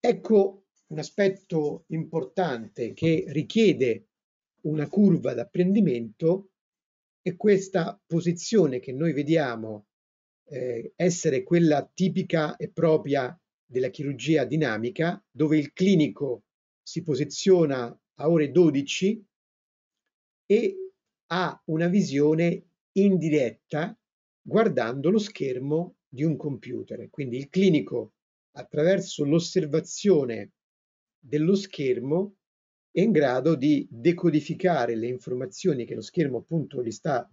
Ecco un aspetto importante che richiede una curva d'apprendimento e questa posizione che noi vediamo eh, essere quella tipica e propria della chirurgia dinamica, dove il clinico si posiziona a ore 12 e ha una visione indiretta guardando lo schermo di un computer. Quindi il clinico, attraverso l'osservazione dello schermo, è in grado di decodificare le informazioni che lo schermo appunto gli sta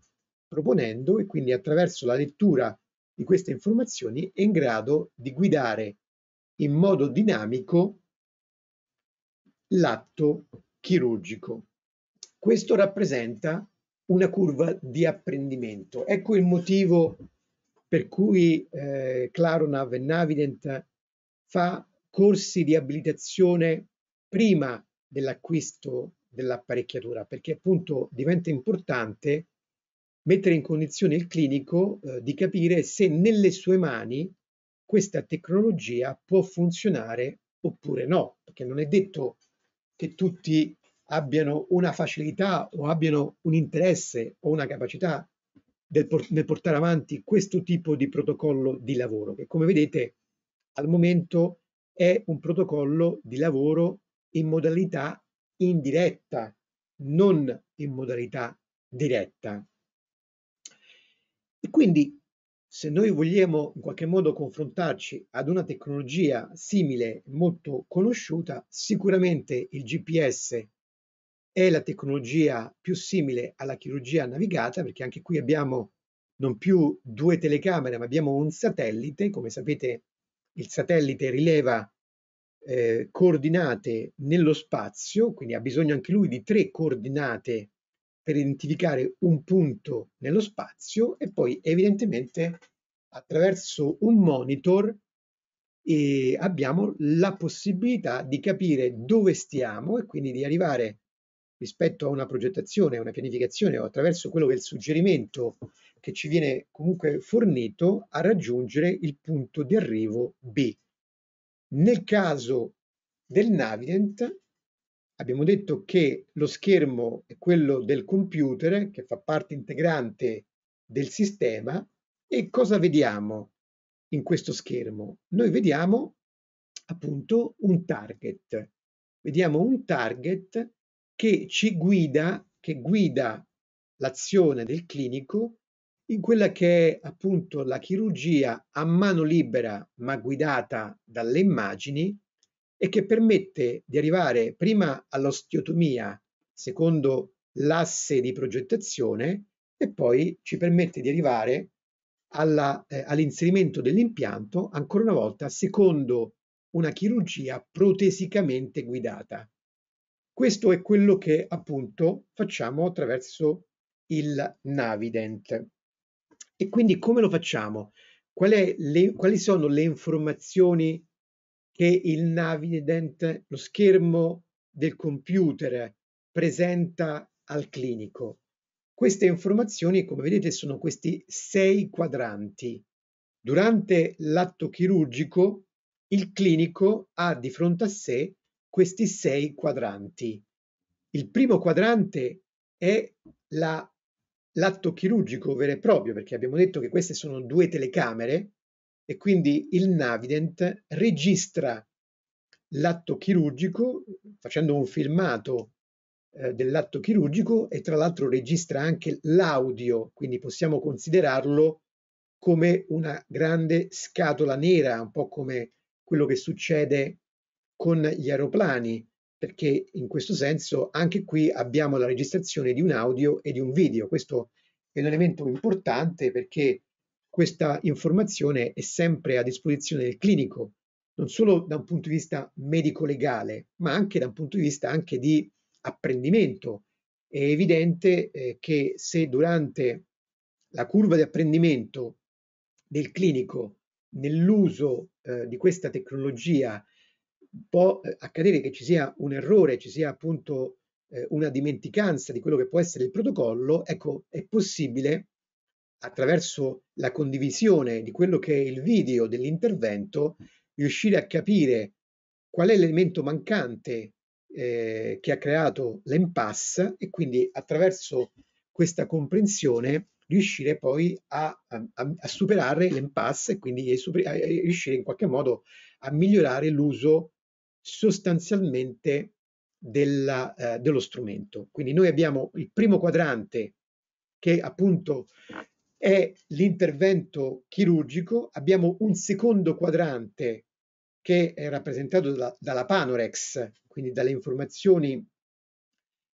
proponendo e quindi attraverso la lettura di queste informazioni è in grado di guidare in modo dinamico l'atto chirurgico. Questo rappresenta una curva di apprendimento. Ecco il motivo per cui eh, Claronav e Navident fa corsi di abilitazione prima dell'acquisto dell'apparecchiatura, perché appunto diventa importante mettere in condizione il clinico eh, di capire se nelle sue mani questa tecnologia può funzionare oppure no, perché non è detto che tutti abbiano una facilità o abbiano un interesse o una capacità del, nel portare avanti questo tipo di protocollo di lavoro, che come vedete al momento è un protocollo di lavoro in modalità indiretta, non in modalità diretta. E quindi se noi vogliamo in qualche modo confrontarci ad una tecnologia simile, molto conosciuta, sicuramente il GPS è la tecnologia più simile alla chirurgia navigata, perché anche qui abbiamo non più due telecamere, ma abbiamo un satellite. Come sapete, il satellite rileva eh, coordinate nello spazio, quindi ha bisogno anche lui di tre coordinate per identificare un punto nello spazio e poi evidentemente attraverso un monitor e abbiamo la possibilità di capire dove stiamo e quindi di arrivare rispetto a una progettazione, una pianificazione o attraverso quello che è il suggerimento che ci viene comunque fornito a raggiungere il punto di arrivo B. Nel caso del Navident Abbiamo detto che lo schermo è quello del computer che fa parte integrante del sistema e cosa vediamo in questo schermo? Noi vediamo appunto un target. Vediamo un target che ci guida, che guida l'azione del clinico in quella che è appunto la chirurgia a mano libera ma guidata dalle immagini e che permette di arrivare prima all'osteotomia secondo l'asse di progettazione e poi ci permette di arrivare eh, all'inserimento eh, all dell'impianto ancora una volta secondo una chirurgia protesicamente guidata. Questo è quello che appunto facciamo attraverso il Navident. E quindi come lo facciamo? Qual le, quali sono le informazioni che il Navident, lo schermo del computer, presenta al clinico. Queste informazioni, come vedete, sono questi sei quadranti. Durante l'atto chirurgico, il clinico ha di fronte a sé questi sei quadranti. Il primo quadrante è la l'atto chirurgico vero e proprio, perché abbiamo detto che queste sono due telecamere e quindi il Navident registra l'atto chirurgico facendo un filmato eh, dell'atto chirurgico e tra l'altro registra anche l'audio, quindi possiamo considerarlo come una grande scatola nera, un po' come quello che succede con gli aeroplani, perché in questo senso anche qui abbiamo la registrazione di un audio e di un video. Questo è un elemento importante perché questa informazione è sempre a disposizione del clinico, non solo da un punto di vista medico-legale, ma anche da un punto di vista anche di apprendimento. È evidente eh, che se durante la curva di apprendimento del clinico nell'uso eh, di questa tecnologia può eh, accadere che ci sia un errore, ci sia appunto eh, una dimenticanza di quello che può essere il protocollo, ecco, è possibile attraverso la condivisione di quello che è il video dell'intervento, riuscire a capire qual è l'elemento mancante eh, che ha creato l'impasse e quindi attraverso questa comprensione riuscire poi a, a, a superare l'impasse e quindi a, riuscire in qualche modo a migliorare l'uso sostanzialmente della, eh, dello strumento. Quindi noi abbiamo il primo quadrante che appunto è l'intervento chirurgico, abbiamo un secondo quadrante che è rappresentato da, dalla Panorex, quindi dalle informazioni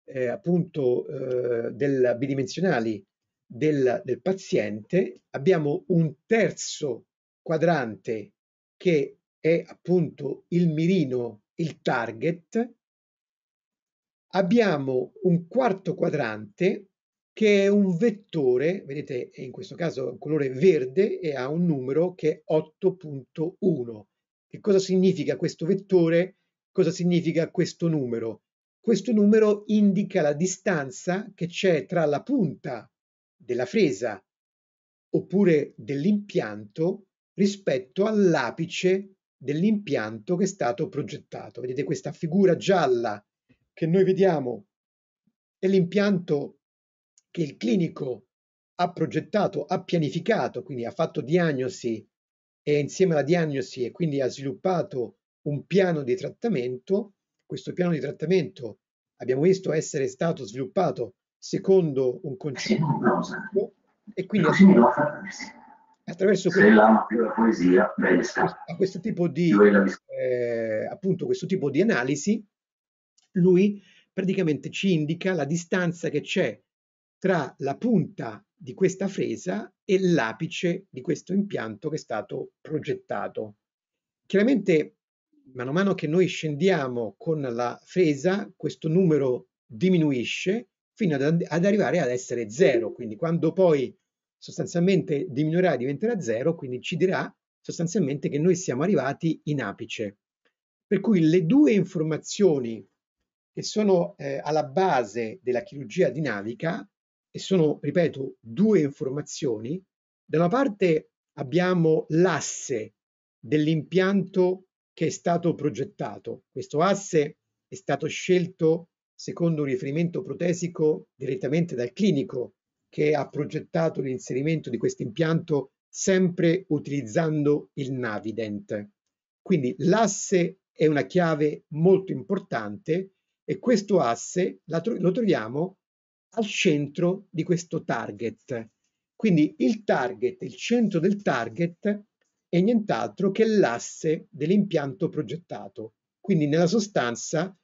eh, appunto eh, del, bidimensionali del, del paziente, abbiamo un terzo quadrante che è appunto il mirino, il target, abbiamo un quarto quadrante che è un vettore, vedete in questo caso è un colore verde e ha un numero che è 8.1. Che cosa significa questo vettore? Cosa significa questo numero? Questo numero indica la distanza che c'è tra la punta della fresa oppure dell'impianto rispetto all'apice dell'impianto che è stato progettato. Vedete questa figura gialla che noi vediamo è l'impianto che il clinico ha progettato, ha pianificato, quindi ha fatto diagnosi e insieme alla diagnosi e quindi ha sviluppato un piano di trattamento, questo piano di trattamento abbiamo visto essere stato sviluppato secondo un concetto e quindi attraverso questo, tipo di eh, appunto questo tipo di analisi lui praticamente ci indica la distanza che c'è tra la punta di questa fresa e l'apice di questo impianto che è stato progettato. Chiaramente, man mano che noi scendiamo con la fresa, questo numero diminuisce fino ad, ad arrivare ad essere zero, quindi quando poi sostanzialmente diminuirà e diventerà zero, quindi ci dirà sostanzialmente che noi siamo arrivati in apice. Per cui le due informazioni che sono eh, alla base della chirurgia dinamica e sono, ripeto, due informazioni. Da una parte abbiamo l'asse dell'impianto che è stato progettato. Questo asse è stato scelto secondo un riferimento protesico direttamente dal clinico che ha progettato l'inserimento di questo impianto sempre utilizzando il Navident. Quindi l'asse è una chiave molto importante e questo asse lo troviamo al centro di questo target. Quindi il target, il centro del target è nient'altro che l'asse dell'impianto progettato. Quindi nella sostanza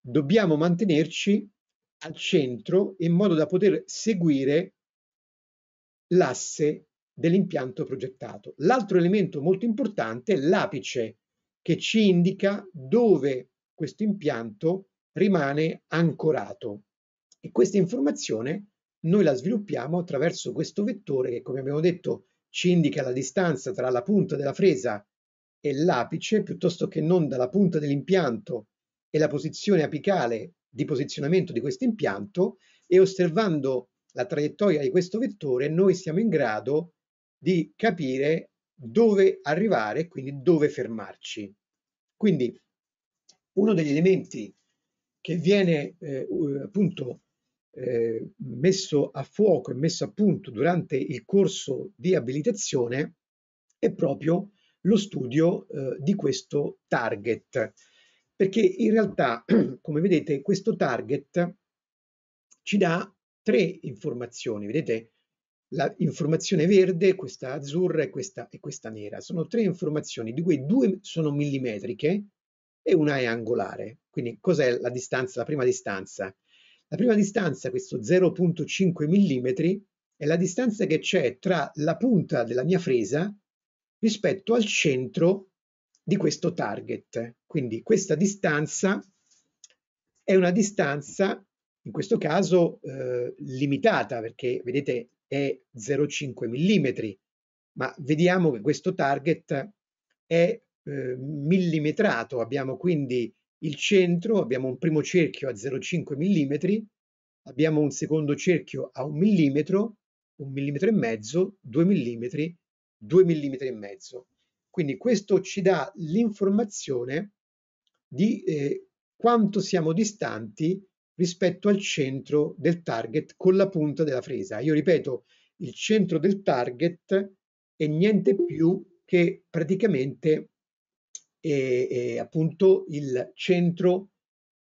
dobbiamo mantenerci al centro in modo da poter seguire l'asse dell'impianto progettato. L'altro elemento molto importante è l'apice che ci indica dove questo impianto rimane ancorato e questa informazione noi la sviluppiamo attraverso questo vettore che come abbiamo detto ci indica la distanza tra la punta della fresa e l'apice piuttosto che non dalla punta dell'impianto e la posizione apicale di posizionamento di questo impianto e osservando la traiettoria di questo vettore noi siamo in grado di capire dove arrivare quindi dove fermarci. Quindi uno degli elementi che viene eh, appunto eh, messo a fuoco e messo a punto durante il corso di abilitazione è proprio lo studio eh, di questo target, perché in realtà, [CLEARS THROAT] come vedete, questo target ci dà tre informazioni, vedete? La informazione verde, questa azzurra e questa, e questa nera. Sono tre informazioni, di cui due sono millimetriche e una è angolare. Quindi cos'è la distanza, la prima distanza? La prima distanza, questo 0.5 mm, è la distanza che c'è tra la punta della mia fresa rispetto al centro di questo target. Quindi questa distanza è una distanza, in questo caso, eh, limitata, perché vedete è 0,5 mm, ma vediamo che questo target è eh, millimetrato, abbiamo quindi il centro, abbiamo un primo cerchio a 0,5 mm, abbiamo un secondo cerchio a 1 mm, 1 mm e mezzo, 2 mm, 2 mm e mezzo. Quindi questo ci dà l'informazione di eh, quanto siamo distanti rispetto al centro del target con la punta della fresa. Io ripeto, il centro del target è niente più che praticamente è, è appunto il centro,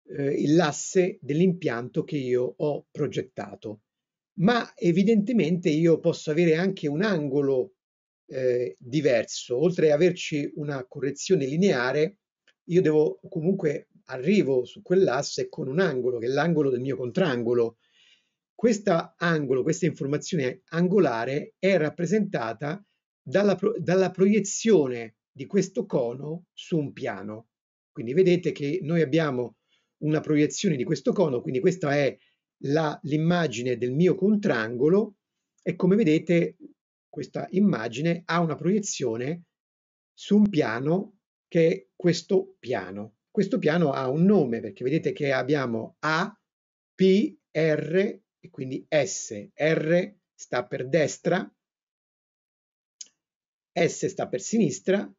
eh, l'asse dell'impianto che io ho progettato. Ma evidentemente io posso avere anche un angolo eh, diverso, oltre ad averci una correzione lineare, io devo comunque arrivo su quell'asse con un angolo, che è l'angolo del mio contrangolo. Questo angolo, questa informazione angolare è rappresentata dalla, pro, dalla proiezione di questo cono su un piano. Quindi vedete che noi abbiamo una proiezione di questo cono, quindi questa è l'immagine del mio contrangolo e come vedete questa immagine ha una proiezione su un piano che è questo piano. Questo piano ha un nome perché vedete che abbiamo A, P, R e quindi S. R sta per destra, S sta per sinistra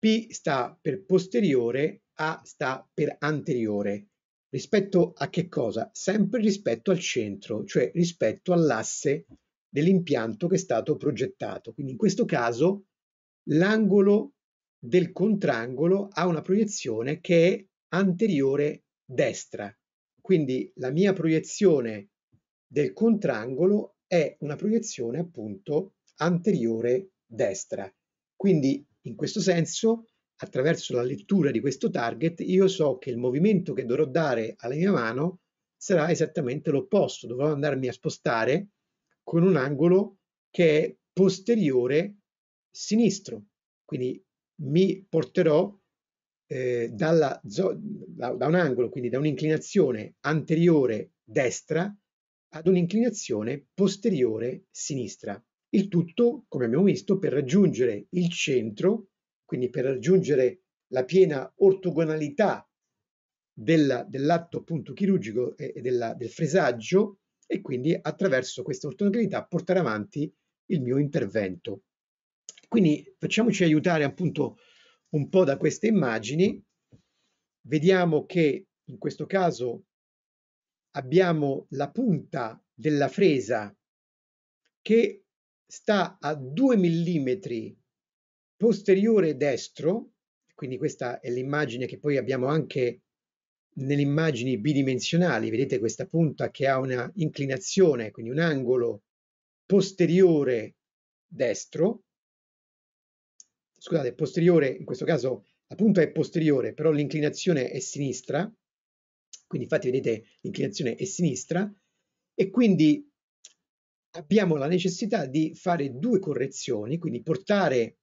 P sta per posteriore, A sta per anteriore. Rispetto a che cosa? Sempre rispetto al centro, cioè rispetto all'asse dell'impianto che è stato progettato. Quindi in questo caso l'angolo del contrangolo ha una proiezione che è anteriore destra. Quindi la mia proiezione del contrangolo è una proiezione appunto anteriore destra. Quindi in questo senso, attraverso la lettura di questo target, io so che il movimento che dovrò dare alla mia mano sarà esattamente l'opposto, dovrò andarmi a spostare con un angolo che è posteriore sinistro, quindi mi porterò eh, dalla, da, da un angolo, quindi da un'inclinazione anteriore destra ad un'inclinazione posteriore sinistra. Il tutto, come abbiamo visto, per raggiungere il centro, quindi per raggiungere la piena ortogonalità dell'atto appunto chirurgico e della, del fresaggio e quindi attraverso questa ortogonalità portare avanti il mio intervento. Quindi facciamoci aiutare appunto un po' da queste immagini. Vediamo che in questo caso abbiamo la punta della fresa che sta a 2 mm posteriore destro, quindi questa è l'immagine che poi abbiamo anche nelle immagini bidimensionali, vedete questa punta che ha una inclinazione, quindi un angolo posteriore destro, scusate, posteriore, in questo caso la punta è posteriore, però l'inclinazione è sinistra, quindi infatti vedete l'inclinazione è sinistra, e quindi abbiamo la necessità di fare due correzioni, quindi portare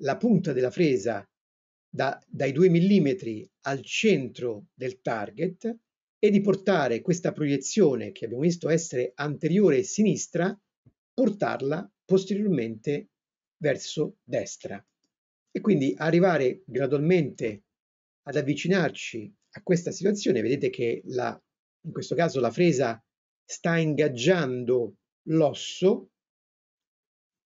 la punta della fresa da, dai 2 mm al centro del target e di portare questa proiezione che abbiamo visto essere anteriore e sinistra, portarla posteriormente verso destra e quindi arrivare gradualmente ad avvicinarci a questa situazione. Vedete che la, in questo caso la fresa sta ingaggiando l'osso,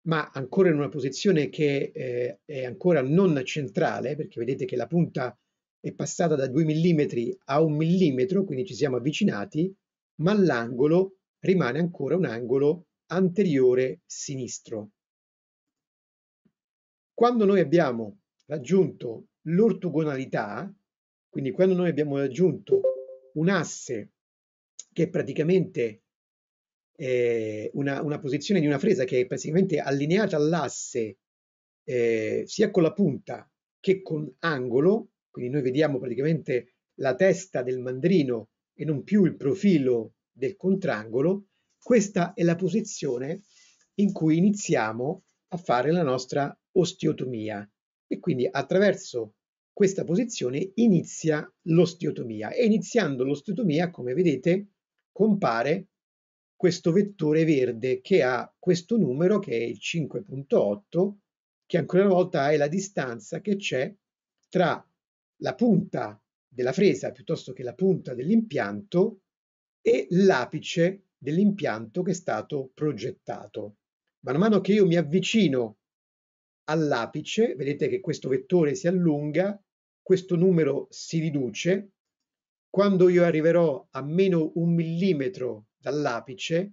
ma ancora in una posizione che eh, è ancora non centrale, perché vedete che la punta è passata da 2 mm a 1 mm, quindi ci siamo avvicinati, ma l'angolo rimane ancora un angolo anteriore sinistro. Quando noi abbiamo raggiunto l'ortogonalità, quindi quando noi abbiamo raggiunto un asse che praticamente eh, una, una, posizione di una fresa che è praticamente allineata all'asse eh, sia con la punta che con angolo, quindi noi vediamo praticamente la testa del mandrino e non più il profilo del contrangolo, questa è la posizione in cui iniziamo a fare la nostra osteotomia e quindi attraverso questa posizione inizia l'osteotomia e iniziando l'osteotomia come vedete compare questo vettore verde che ha questo numero che è il 5.8 che ancora una volta è la distanza che c'è tra la punta della fresa piuttosto che la punta dell'impianto e l'apice dell'impianto che è stato progettato. Man mano che io mi avvicino all'apice, vedete che questo vettore si allunga, questo numero si riduce, quando io arriverò a meno un millimetro dall'apice,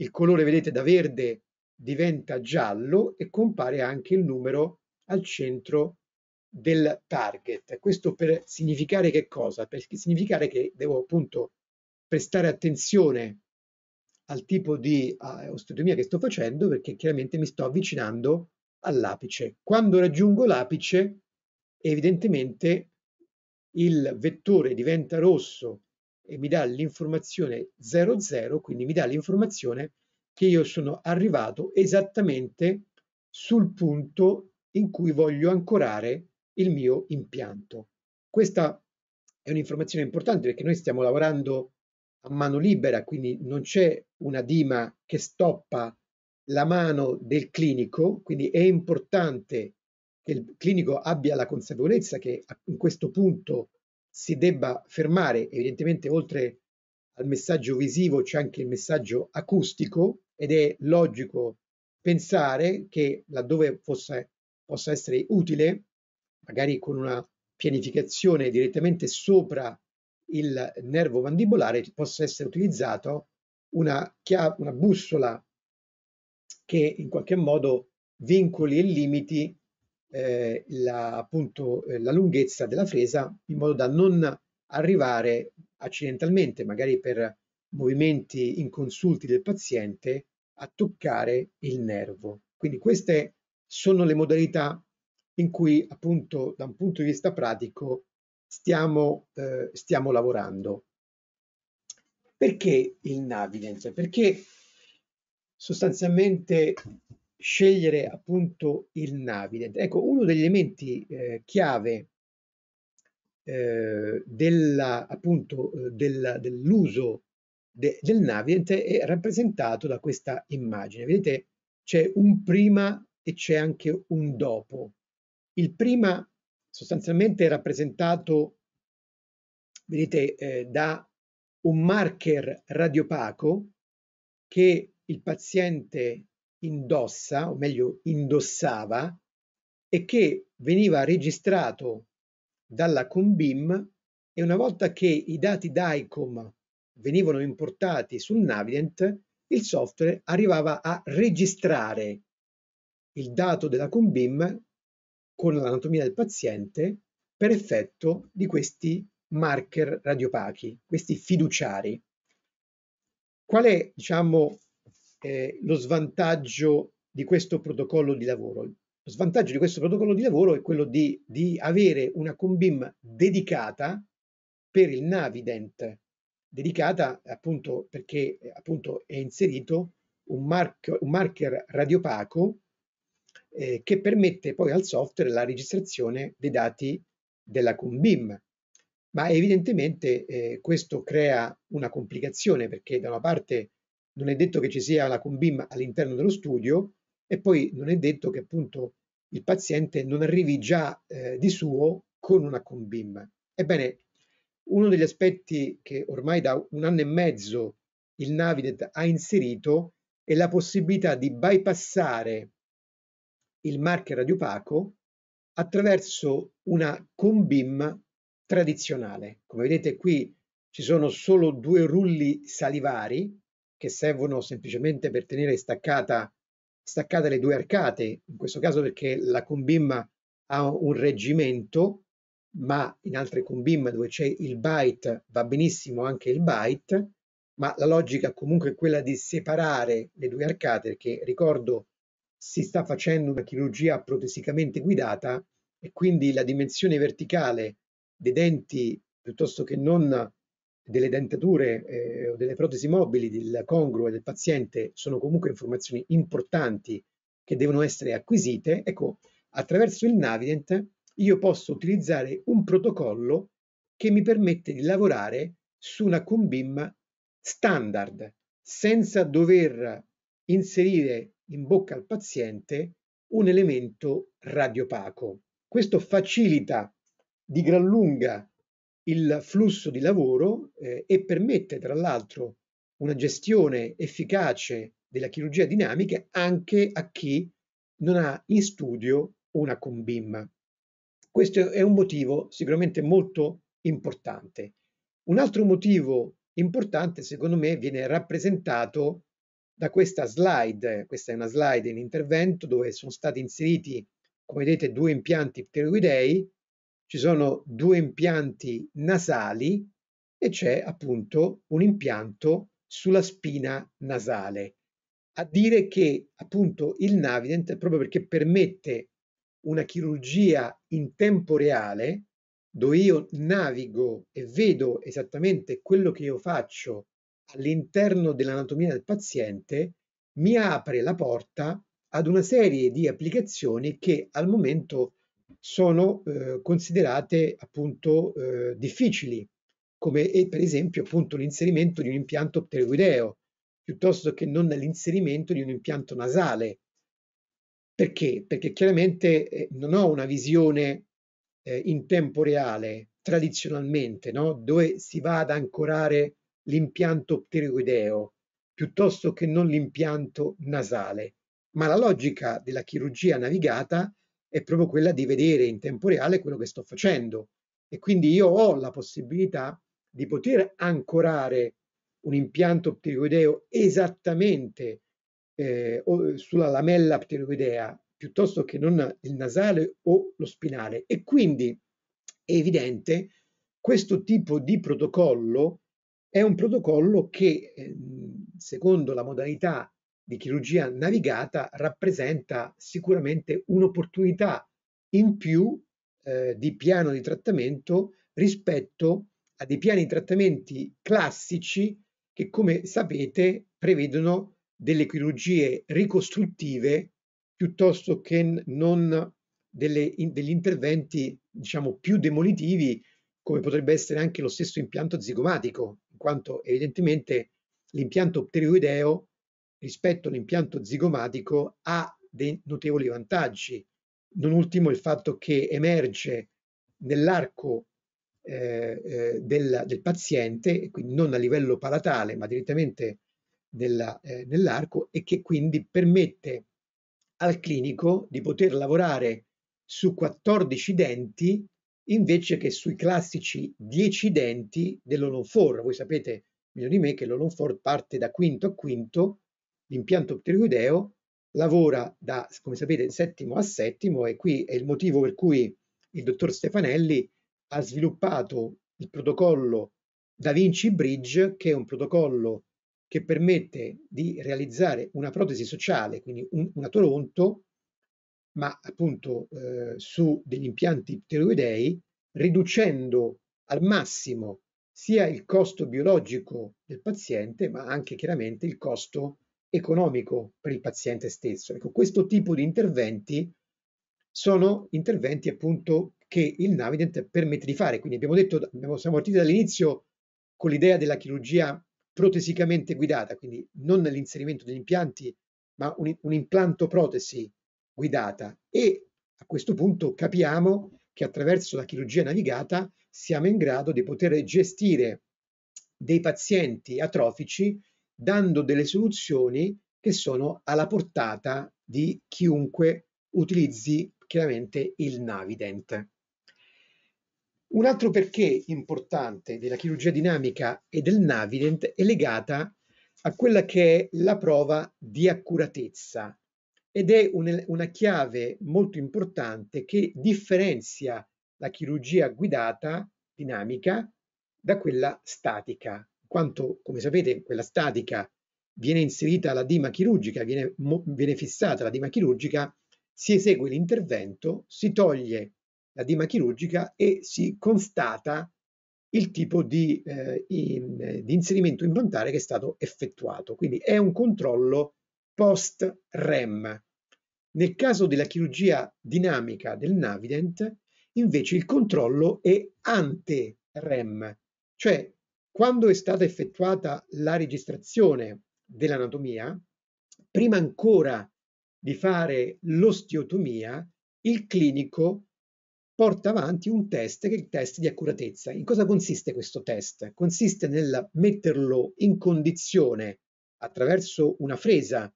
il colore vedete da verde diventa giallo e compare anche il numero al centro del target. Questo per significare che cosa? Per significare che devo appunto prestare attenzione al tipo di uh, osteotomia che sto facendo perché chiaramente mi sto avvicinando all'apice. Quando raggiungo l'apice, evidentemente il vettore diventa rosso e mi dà l'informazione 00, quindi mi dà l'informazione che io sono arrivato esattamente sul punto in cui voglio ancorare il mio impianto. Questa è un'informazione importante perché noi stiamo lavorando a mano libera, quindi non c'è una dima che stoppa la mano del clinico, quindi è importante che il clinico abbia la consapevolezza che in questo punto si debba fermare, evidentemente oltre al messaggio visivo c'è anche il messaggio acustico ed è logico pensare che laddove fosse, possa essere utile, magari con una pianificazione direttamente sopra il nervo mandibolare, possa essere utilizzato una, chiave, una bussola che in qualche modo vincoli e limiti eh, la, appunto, eh, la lunghezza della fresa in modo da non arrivare accidentalmente, magari per movimenti inconsulti del paziente, a toccare il nervo. Quindi queste sono le modalità in cui appunto da un punto di vista pratico stiamo, eh, stiamo lavorando. Perché il Navident? Perché sostanzialmente scegliere appunto il Navident. Ecco, uno degli elementi eh, chiave eh, della, appunto eh, della, dell'uso de, del Navident è rappresentato da questa immagine. Vedete, c'è un prima e c'è anche un dopo. Il prima sostanzialmente è rappresentato, vedete, eh, da un marker radiopaco che il paziente indossa, o meglio indossava, e che veniva registrato dalla Combim e una volta che i dati DICOM venivano importati sul Navient, il software arrivava a registrare il dato della Combim con l'anatomia del paziente per effetto di questi marker radiopachi, questi fiduciari. Qual è, diciamo, eh, lo svantaggio di questo protocollo di lavoro. Lo svantaggio di questo protocollo di lavoro è quello di, di avere una Combim dedicata per il Navident, dedicata appunto perché eh, appunto è inserito un, mark, un marker radiopaco eh, che permette poi al software la registrazione dei dati della Combim. Ma evidentemente eh, questo crea una complicazione perché da una parte non è detto che ci sia la COMBIM all'interno dello studio e poi non è detto che appunto il paziente non arrivi già eh, di suo con una COMBIM. Ebbene, uno degli aspetti che ormai da un anno e mezzo il Navidet ha inserito è la possibilità di bypassare il marker radiopaco attraverso una combim tradizionale. Come vedete qui ci sono solo due rulli salivari che servono semplicemente per tenere staccata, staccate le due arcate, in questo caso perché la combim ha un reggimento, ma in altre combim dove c'è il byte va benissimo anche il byte, ma la logica comunque è quella di separare le due arcate, perché ricordo si sta facendo una chirurgia protesicamente guidata e quindi la dimensione verticale dei denti piuttosto che non delle dentature eh, o delle protesi mobili del congruo e del paziente sono comunque informazioni importanti che devono essere acquisite, ecco, attraverso il Navident io posso utilizzare un protocollo che mi permette di lavorare su una combim standard, senza dover inserire in bocca al paziente un elemento radiopaco. Questo facilita di gran lunga il flusso di lavoro eh, e permette tra l'altro una gestione efficace della chirurgia dinamica anche a chi non ha in studio una combimma. Questo è un motivo sicuramente molto importante. Un altro motivo importante secondo me viene rappresentato da questa slide, questa è una slide in intervento dove sono stati inseriti, come vedete, due impianti pteroidei ci sono due impianti nasali e c'è appunto un impianto sulla spina nasale. A dire che appunto il Navident, proprio perché permette una chirurgia in tempo reale, dove io navigo e vedo esattamente quello che io faccio all'interno dell'anatomia del paziente, mi apre la porta ad una serie di applicazioni che al momento sono eh, considerate appunto eh, difficili, come per esempio appunto l'inserimento di un impianto pteroideo, piuttosto che non l'inserimento di un impianto nasale. Perché? Perché chiaramente eh, non ho una visione eh, in tempo reale, tradizionalmente, no? dove si va ad ancorare l'impianto pteroideo piuttosto che non l'impianto nasale. Ma la logica della chirurgia navigata è proprio quella di vedere in tempo reale quello che sto facendo. E quindi io ho la possibilità di poter ancorare un impianto ptiroideo esattamente eh, sulla lamella ptiroidea piuttosto che non il nasale o lo spinale. E quindi è evidente questo tipo di protocollo è un protocollo che, eh, secondo la modalità di chirurgia navigata rappresenta sicuramente un'opportunità in più eh, di piano di trattamento rispetto a dei piani di trattamenti classici che come sapete prevedono delle chirurgie ricostruttive piuttosto che non delle, in, degli interventi diciamo più demolitivi come potrebbe essere anche lo stesso impianto zigomatico in quanto evidentemente l'impianto pteroideo rispetto all'impianto zigomatico ha dei notevoli vantaggi, non ultimo il fatto che emerge nell'arco eh, eh del, del, paziente, quindi non a livello palatale ma direttamente eh, nell'arco e che quindi permette al clinico di poter lavorare su 14 denti invece che sui classici 10 denti dell'Olonfor. Voi sapete meglio di me che l'Olonfor parte da quinto a quinto l'impianto pteroideo lavora da, come sapete, settimo a settimo e qui è il motivo per cui il dottor Stefanelli ha sviluppato il protocollo Da Vinci Bridge, che è un protocollo che permette di realizzare una protesi sociale, quindi un, una Toronto, ma appunto eh, su degli impianti pteroidei, riducendo al massimo sia il costo biologico del paziente, ma anche chiaramente il costo economico per il paziente stesso. Ecco, questo tipo di interventi sono interventi appunto che il Navident permette di fare. Quindi abbiamo detto, abbiamo, siamo partiti dall'inizio con l'idea della chirurgia protesicamente guidata, quindi non nell'inserimento degli impianti, ma un, un implanto protesi guidata. E a questo punto capiamo che attraverso la chirurgia navigata siamo in grado di poter gestire dei pazienti atrofici dando delle soluzioni che sono alla portata di chiunque utilizzi chiaramente il Navident. Un altro perché importante della chirurgia dinamica e del Navident è legata a quella che è la prova di accuratezza ed è un, una chiave molto importante che differenzia la chirurgia guidata dinamica da quella statica quanto, come sapete, quella statica viene inserita la dima chirurgica, viene, viene fissata la dima chirurgica, si esegue l'intervento, si toglie la dima chirurgica e si constata il tipo di, eh, in, di, inserimento implantare che è stato effettuato. Quindi è un controllo post-REM. Nel caso della chirurgia dinamica del Navident, invece il controllo è ante-REM, cioè quando è stata effettuata la registrazione dell'anatomia, prima ancora di fare l'osteotomia, il clinico porta avanti un test che è il test di accuratezza. In cosa consiste questo test? Consiste nel metterlo in condizione, attraverso una fresa,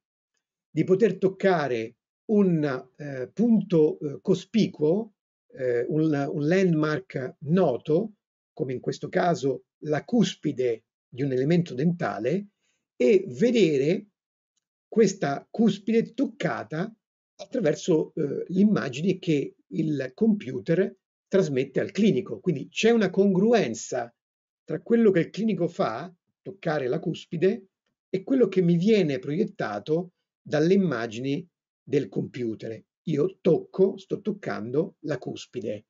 di poter toccare un eh, punto eh, cospicuo, eh, un, un landmark noto, come in questo caso la cuspide di un elemento dentale e vedere questa cuspide toccata attraverso eh, l'immagine che il computer trasmette al clinico. Quindi c'è una congruenza tra quello che il clinico fa, toccare la cuspide, e quello che mi viene proiettato dalle immagini del computer. Io tocco, sto toccando la cuspide.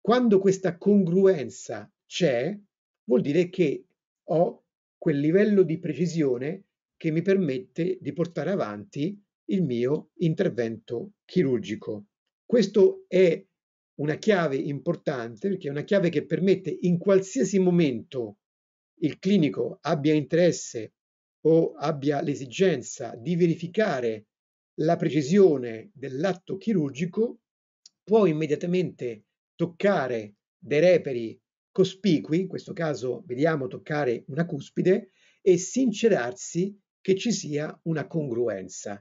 Quando questa congruenza c'è, vuol dire che ho quel livello di precisione che mi permette di portare avanti il mio intervento chirurgico. Questo è una chiave importante perché è una chiave che permette in qualsiasi momento il clinico abbia interesse o abbia l'esigenza di verificare la precisione dell'atto chirurgico, può immediatamente toccare dei reperi cospicui, in questo caso vediamo toccare una cuspide, e sincerarsi che ci sia una congruenza.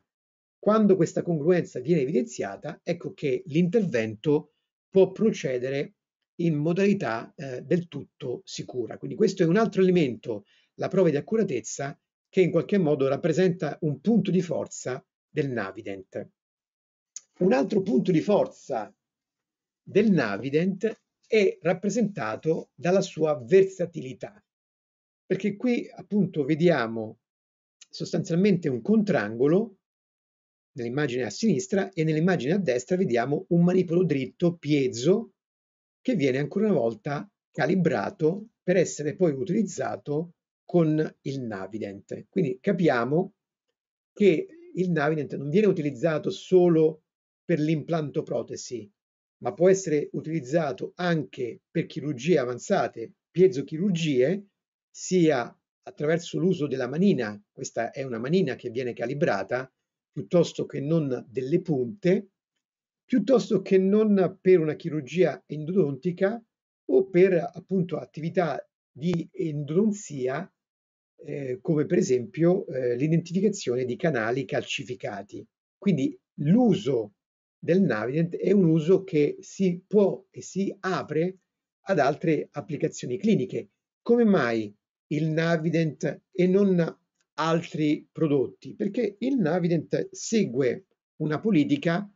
Quando questa congruenza viene evidenziata, ecco che l'intervento può procedere in modalità eh, del tutto sicura. Quindi questo è un altro elemento, la prova di accuratezza, che in qualche modo rappresenta un punto di forza del Navident. Un altro punto di forza del Navident è rappresentato dalla sua versatilità, perché qui appunto vediamo sostanzialmente un contrangolo nell'immagine a sinistra e nell'immagine a destra vediamo un manipolo dritto piezo che viene ancora una volta calibrato per essere poi utilizzato con il Navident. Quindi capiamo che il Navident non viene utilizzato solo per l'implanto protesi, ma può essere utilizzato anche per chirurgie avanzate, piezochirurgie, sia attraverso l'uso della manina, questa è una manina che viene calibrata, piuttosto che non delle punte, piuttosto che non per una chirurgia endodontica o per appunto attività di endodonzia eh, come per esempio eh, l'identificazione di canali calcificati. Quindi l'uso del Navident è un uso che si può e si apre ad altre applicazioni cliniche. Come mai il Navident e non altri prodotti? Perché il Navident segue una politica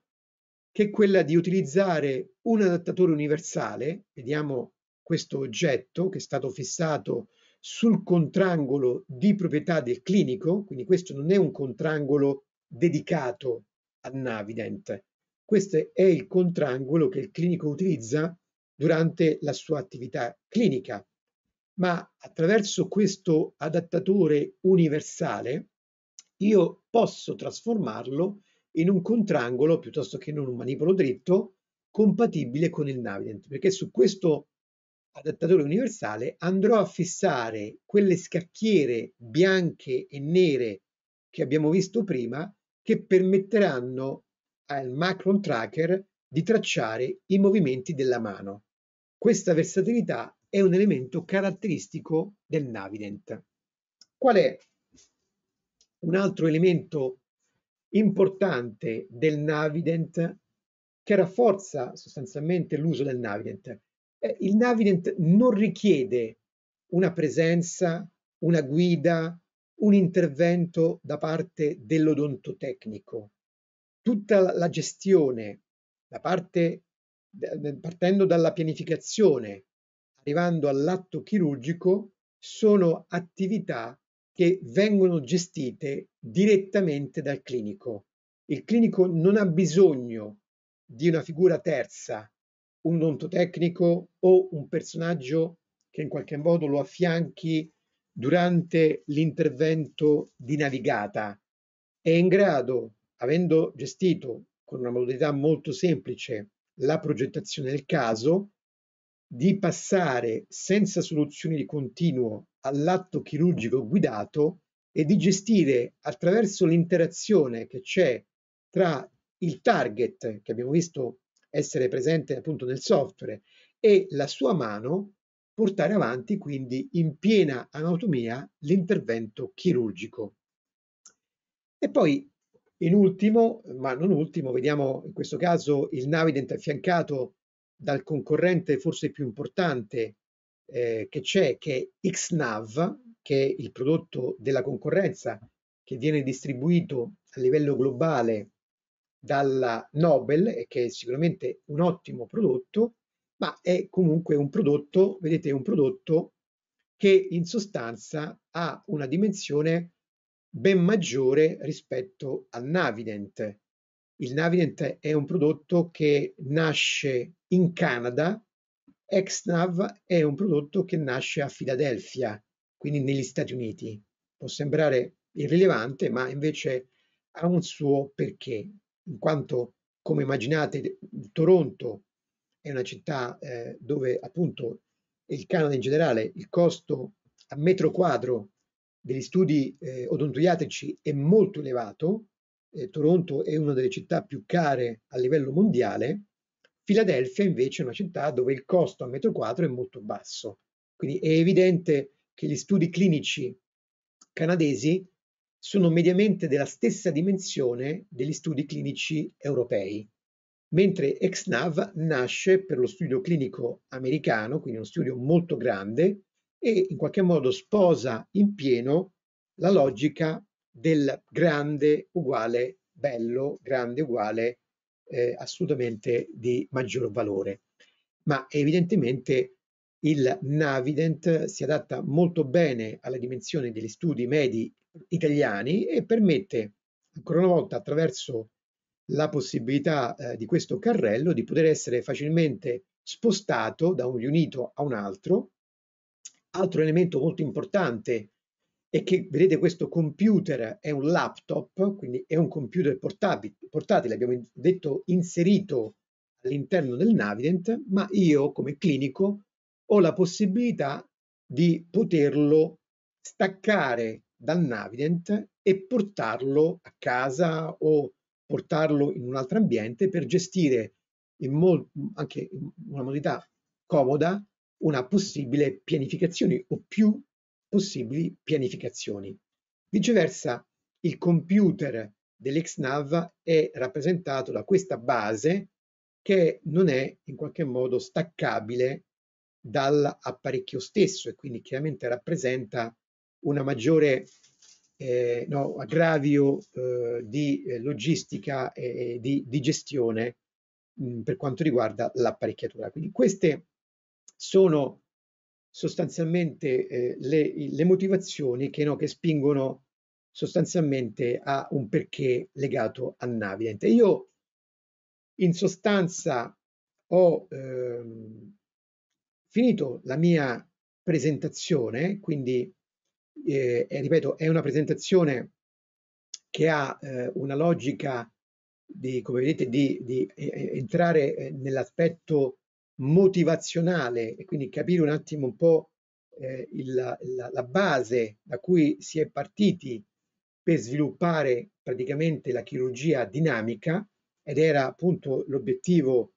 che è quella di utilizzare un adattatore universale, vediamo questo oggetto che è stato fissato sul contrangolo di proprietà del clinico, quindi questo non è un contrangolo dedicato al Navident, questo è il contrangolo che il clinico utilizza durante la sua attività clinica, ma attraverso questo adattatore universale io posso trasformarlo in un contrangolo piuttosto che in un manipolo dritto compatibile con il Navident, perché su questo adattatore universale andrò a fissare quelle scacchiere bianche e nere che abbiamo visto prima che permetteranno al Macron Tracker di tracciare i movimenti della mano. Questa versatilità è un elemento caratteristico del Navident. Qual è un altro elemento importante del Navident che rafforza sostanzialmente l'uso del Navident? Eh, il Navident non richiede una presenza, una guida, un intervento da parte dell'odontotecnico tutta la gestione, da parte, partendo dalla pianificazione, arrivando all'atto chirurgico, sono attività che vengono gestite direttamente dal clinico. Il clinico non ha bisogno di una figura terza, un ontotecnico o un personaggio che in qualche modo lo affianchi durante l'intervento di navigata. È in grado avendo gestito con una modalità molto semplice la progettazione del caso, di passare senza soluzioni di continuo all'atto chirurgico guidato e di gestire attraverso l'interazione che c'è tra il target che abbiamo visto essere presente appunto nel software e la sua mano portare avanti quindi in piena anatomia l'intervento chirurgico. E poi in ultimo, ma non ultimo, vediamo in questo caso il Navident affiancato dal concorrente forse più importante eh, che c'è, che è Xnav, che è il prodotto della concorrenza che viene distribuito a livello globale dalla Nobel e che è sicuramente un ottimo prodotto, ma è comunque un prodotto, vedete, un prodotto che in sostanza ha una dimensione ben maggiore rispetto al Navident. Il Navident è un prodotto che nasce in Canada, Exnav è un prodotto che nasce a Filadelfia, quindi negli Stati Uniti. Può sembrare irrilevante, ma invece ha un suo perché, in quanto, come immaginate, Toronto è una città eh, dove appunto il Canada in generale, il costo a metro quadro degli studi eh, odontoiatrici è molto elevato, eh, Toronto è una delle città più care a livello mondiale, Filadelfia invece è una città dove il costo a metro quadro è molto basso. Quindi è evidente che gli studi clinici canadesi sono mediamente della stessa dimensione degli studi clinici europei, mentre ExNav nasce per lo studio clinico americano, quindi uno studio molto grande, e in qualche modo sposa in pieno la logica del grande uguale bello, grande uguale eh, assolutamente di maggior valore. Ma evidentemente il Navident si adatta molto bene alla dimensione degli studi medi italiani e permette ancora una volta attraverso la possibilità eh, di questo carrello di poter essere facilmente spostato da un riunito a un altro Altro elemento molto importante è che, vedete, questo computer è un laptop, quindi è un computer portabile, portatile, abbiamo detto inserito all'interno del Navident, ma io come clinico ho la possibilità di poterlo staccare dal Navident e portarlo a casa o portarlo in un altro ambiente per gestire in anche in una modalità comoda una possibile pianificazione o più possibili pianificazioni. Viceversa, il computer dell'XNAV è rappresentato da questa base che non è in qualche modo staccabile dall'apparecchio stesso e quindi chiaramente rappresenta un maggiore eh, no, aggravio eh, di logistica e di, di gestione mh, per quanto riguarda l'apparecchiatura. Quindi queste sono sostanzialmente eh, le, le, motivazioni che, no, che, spingono sostanzialmente a un perché legato a Navident. Io in sostanza ho ehm, finito la mia presentazione, quindi eh, ripeto, è una presentazione che ha eh, una logica di, come vedete, di, di eh, entrare eh, nell'aspetto motivazionale e quindi capire un attimo un po' eh, il, la, la base da cui si è partiti per sviluppare praticamente la chirurgia dinamica ed era appunto l'obiettivo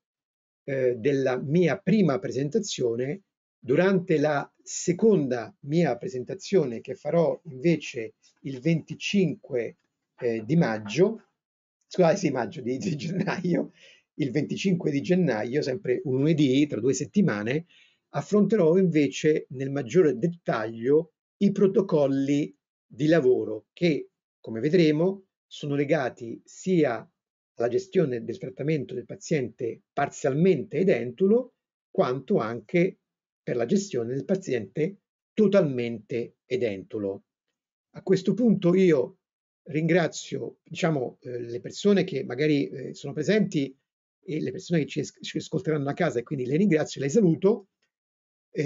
eh, della mia prima presentazione. Durante la seconda mia presentazione che farò invece il 25 eh, di maggio, scusate, sì, maggio di, di gennaio, il 25 di gennaio, sempre un lunedì, tra due settimane, affronterò invece nel maggiore dettaglio i protocolli di lavoro che, come vedremo, sono legati sia alla gestione del trattamento del paziente parzialmente edentulo, quanto anche per la gestione del paziente totalmente edentulo. A questo punto io ringrazio diciamo, eh, le persone che magari eh, sono presenti e le persone che ci, ci ascolteranno a casa e quindi le ringrazio, le saluto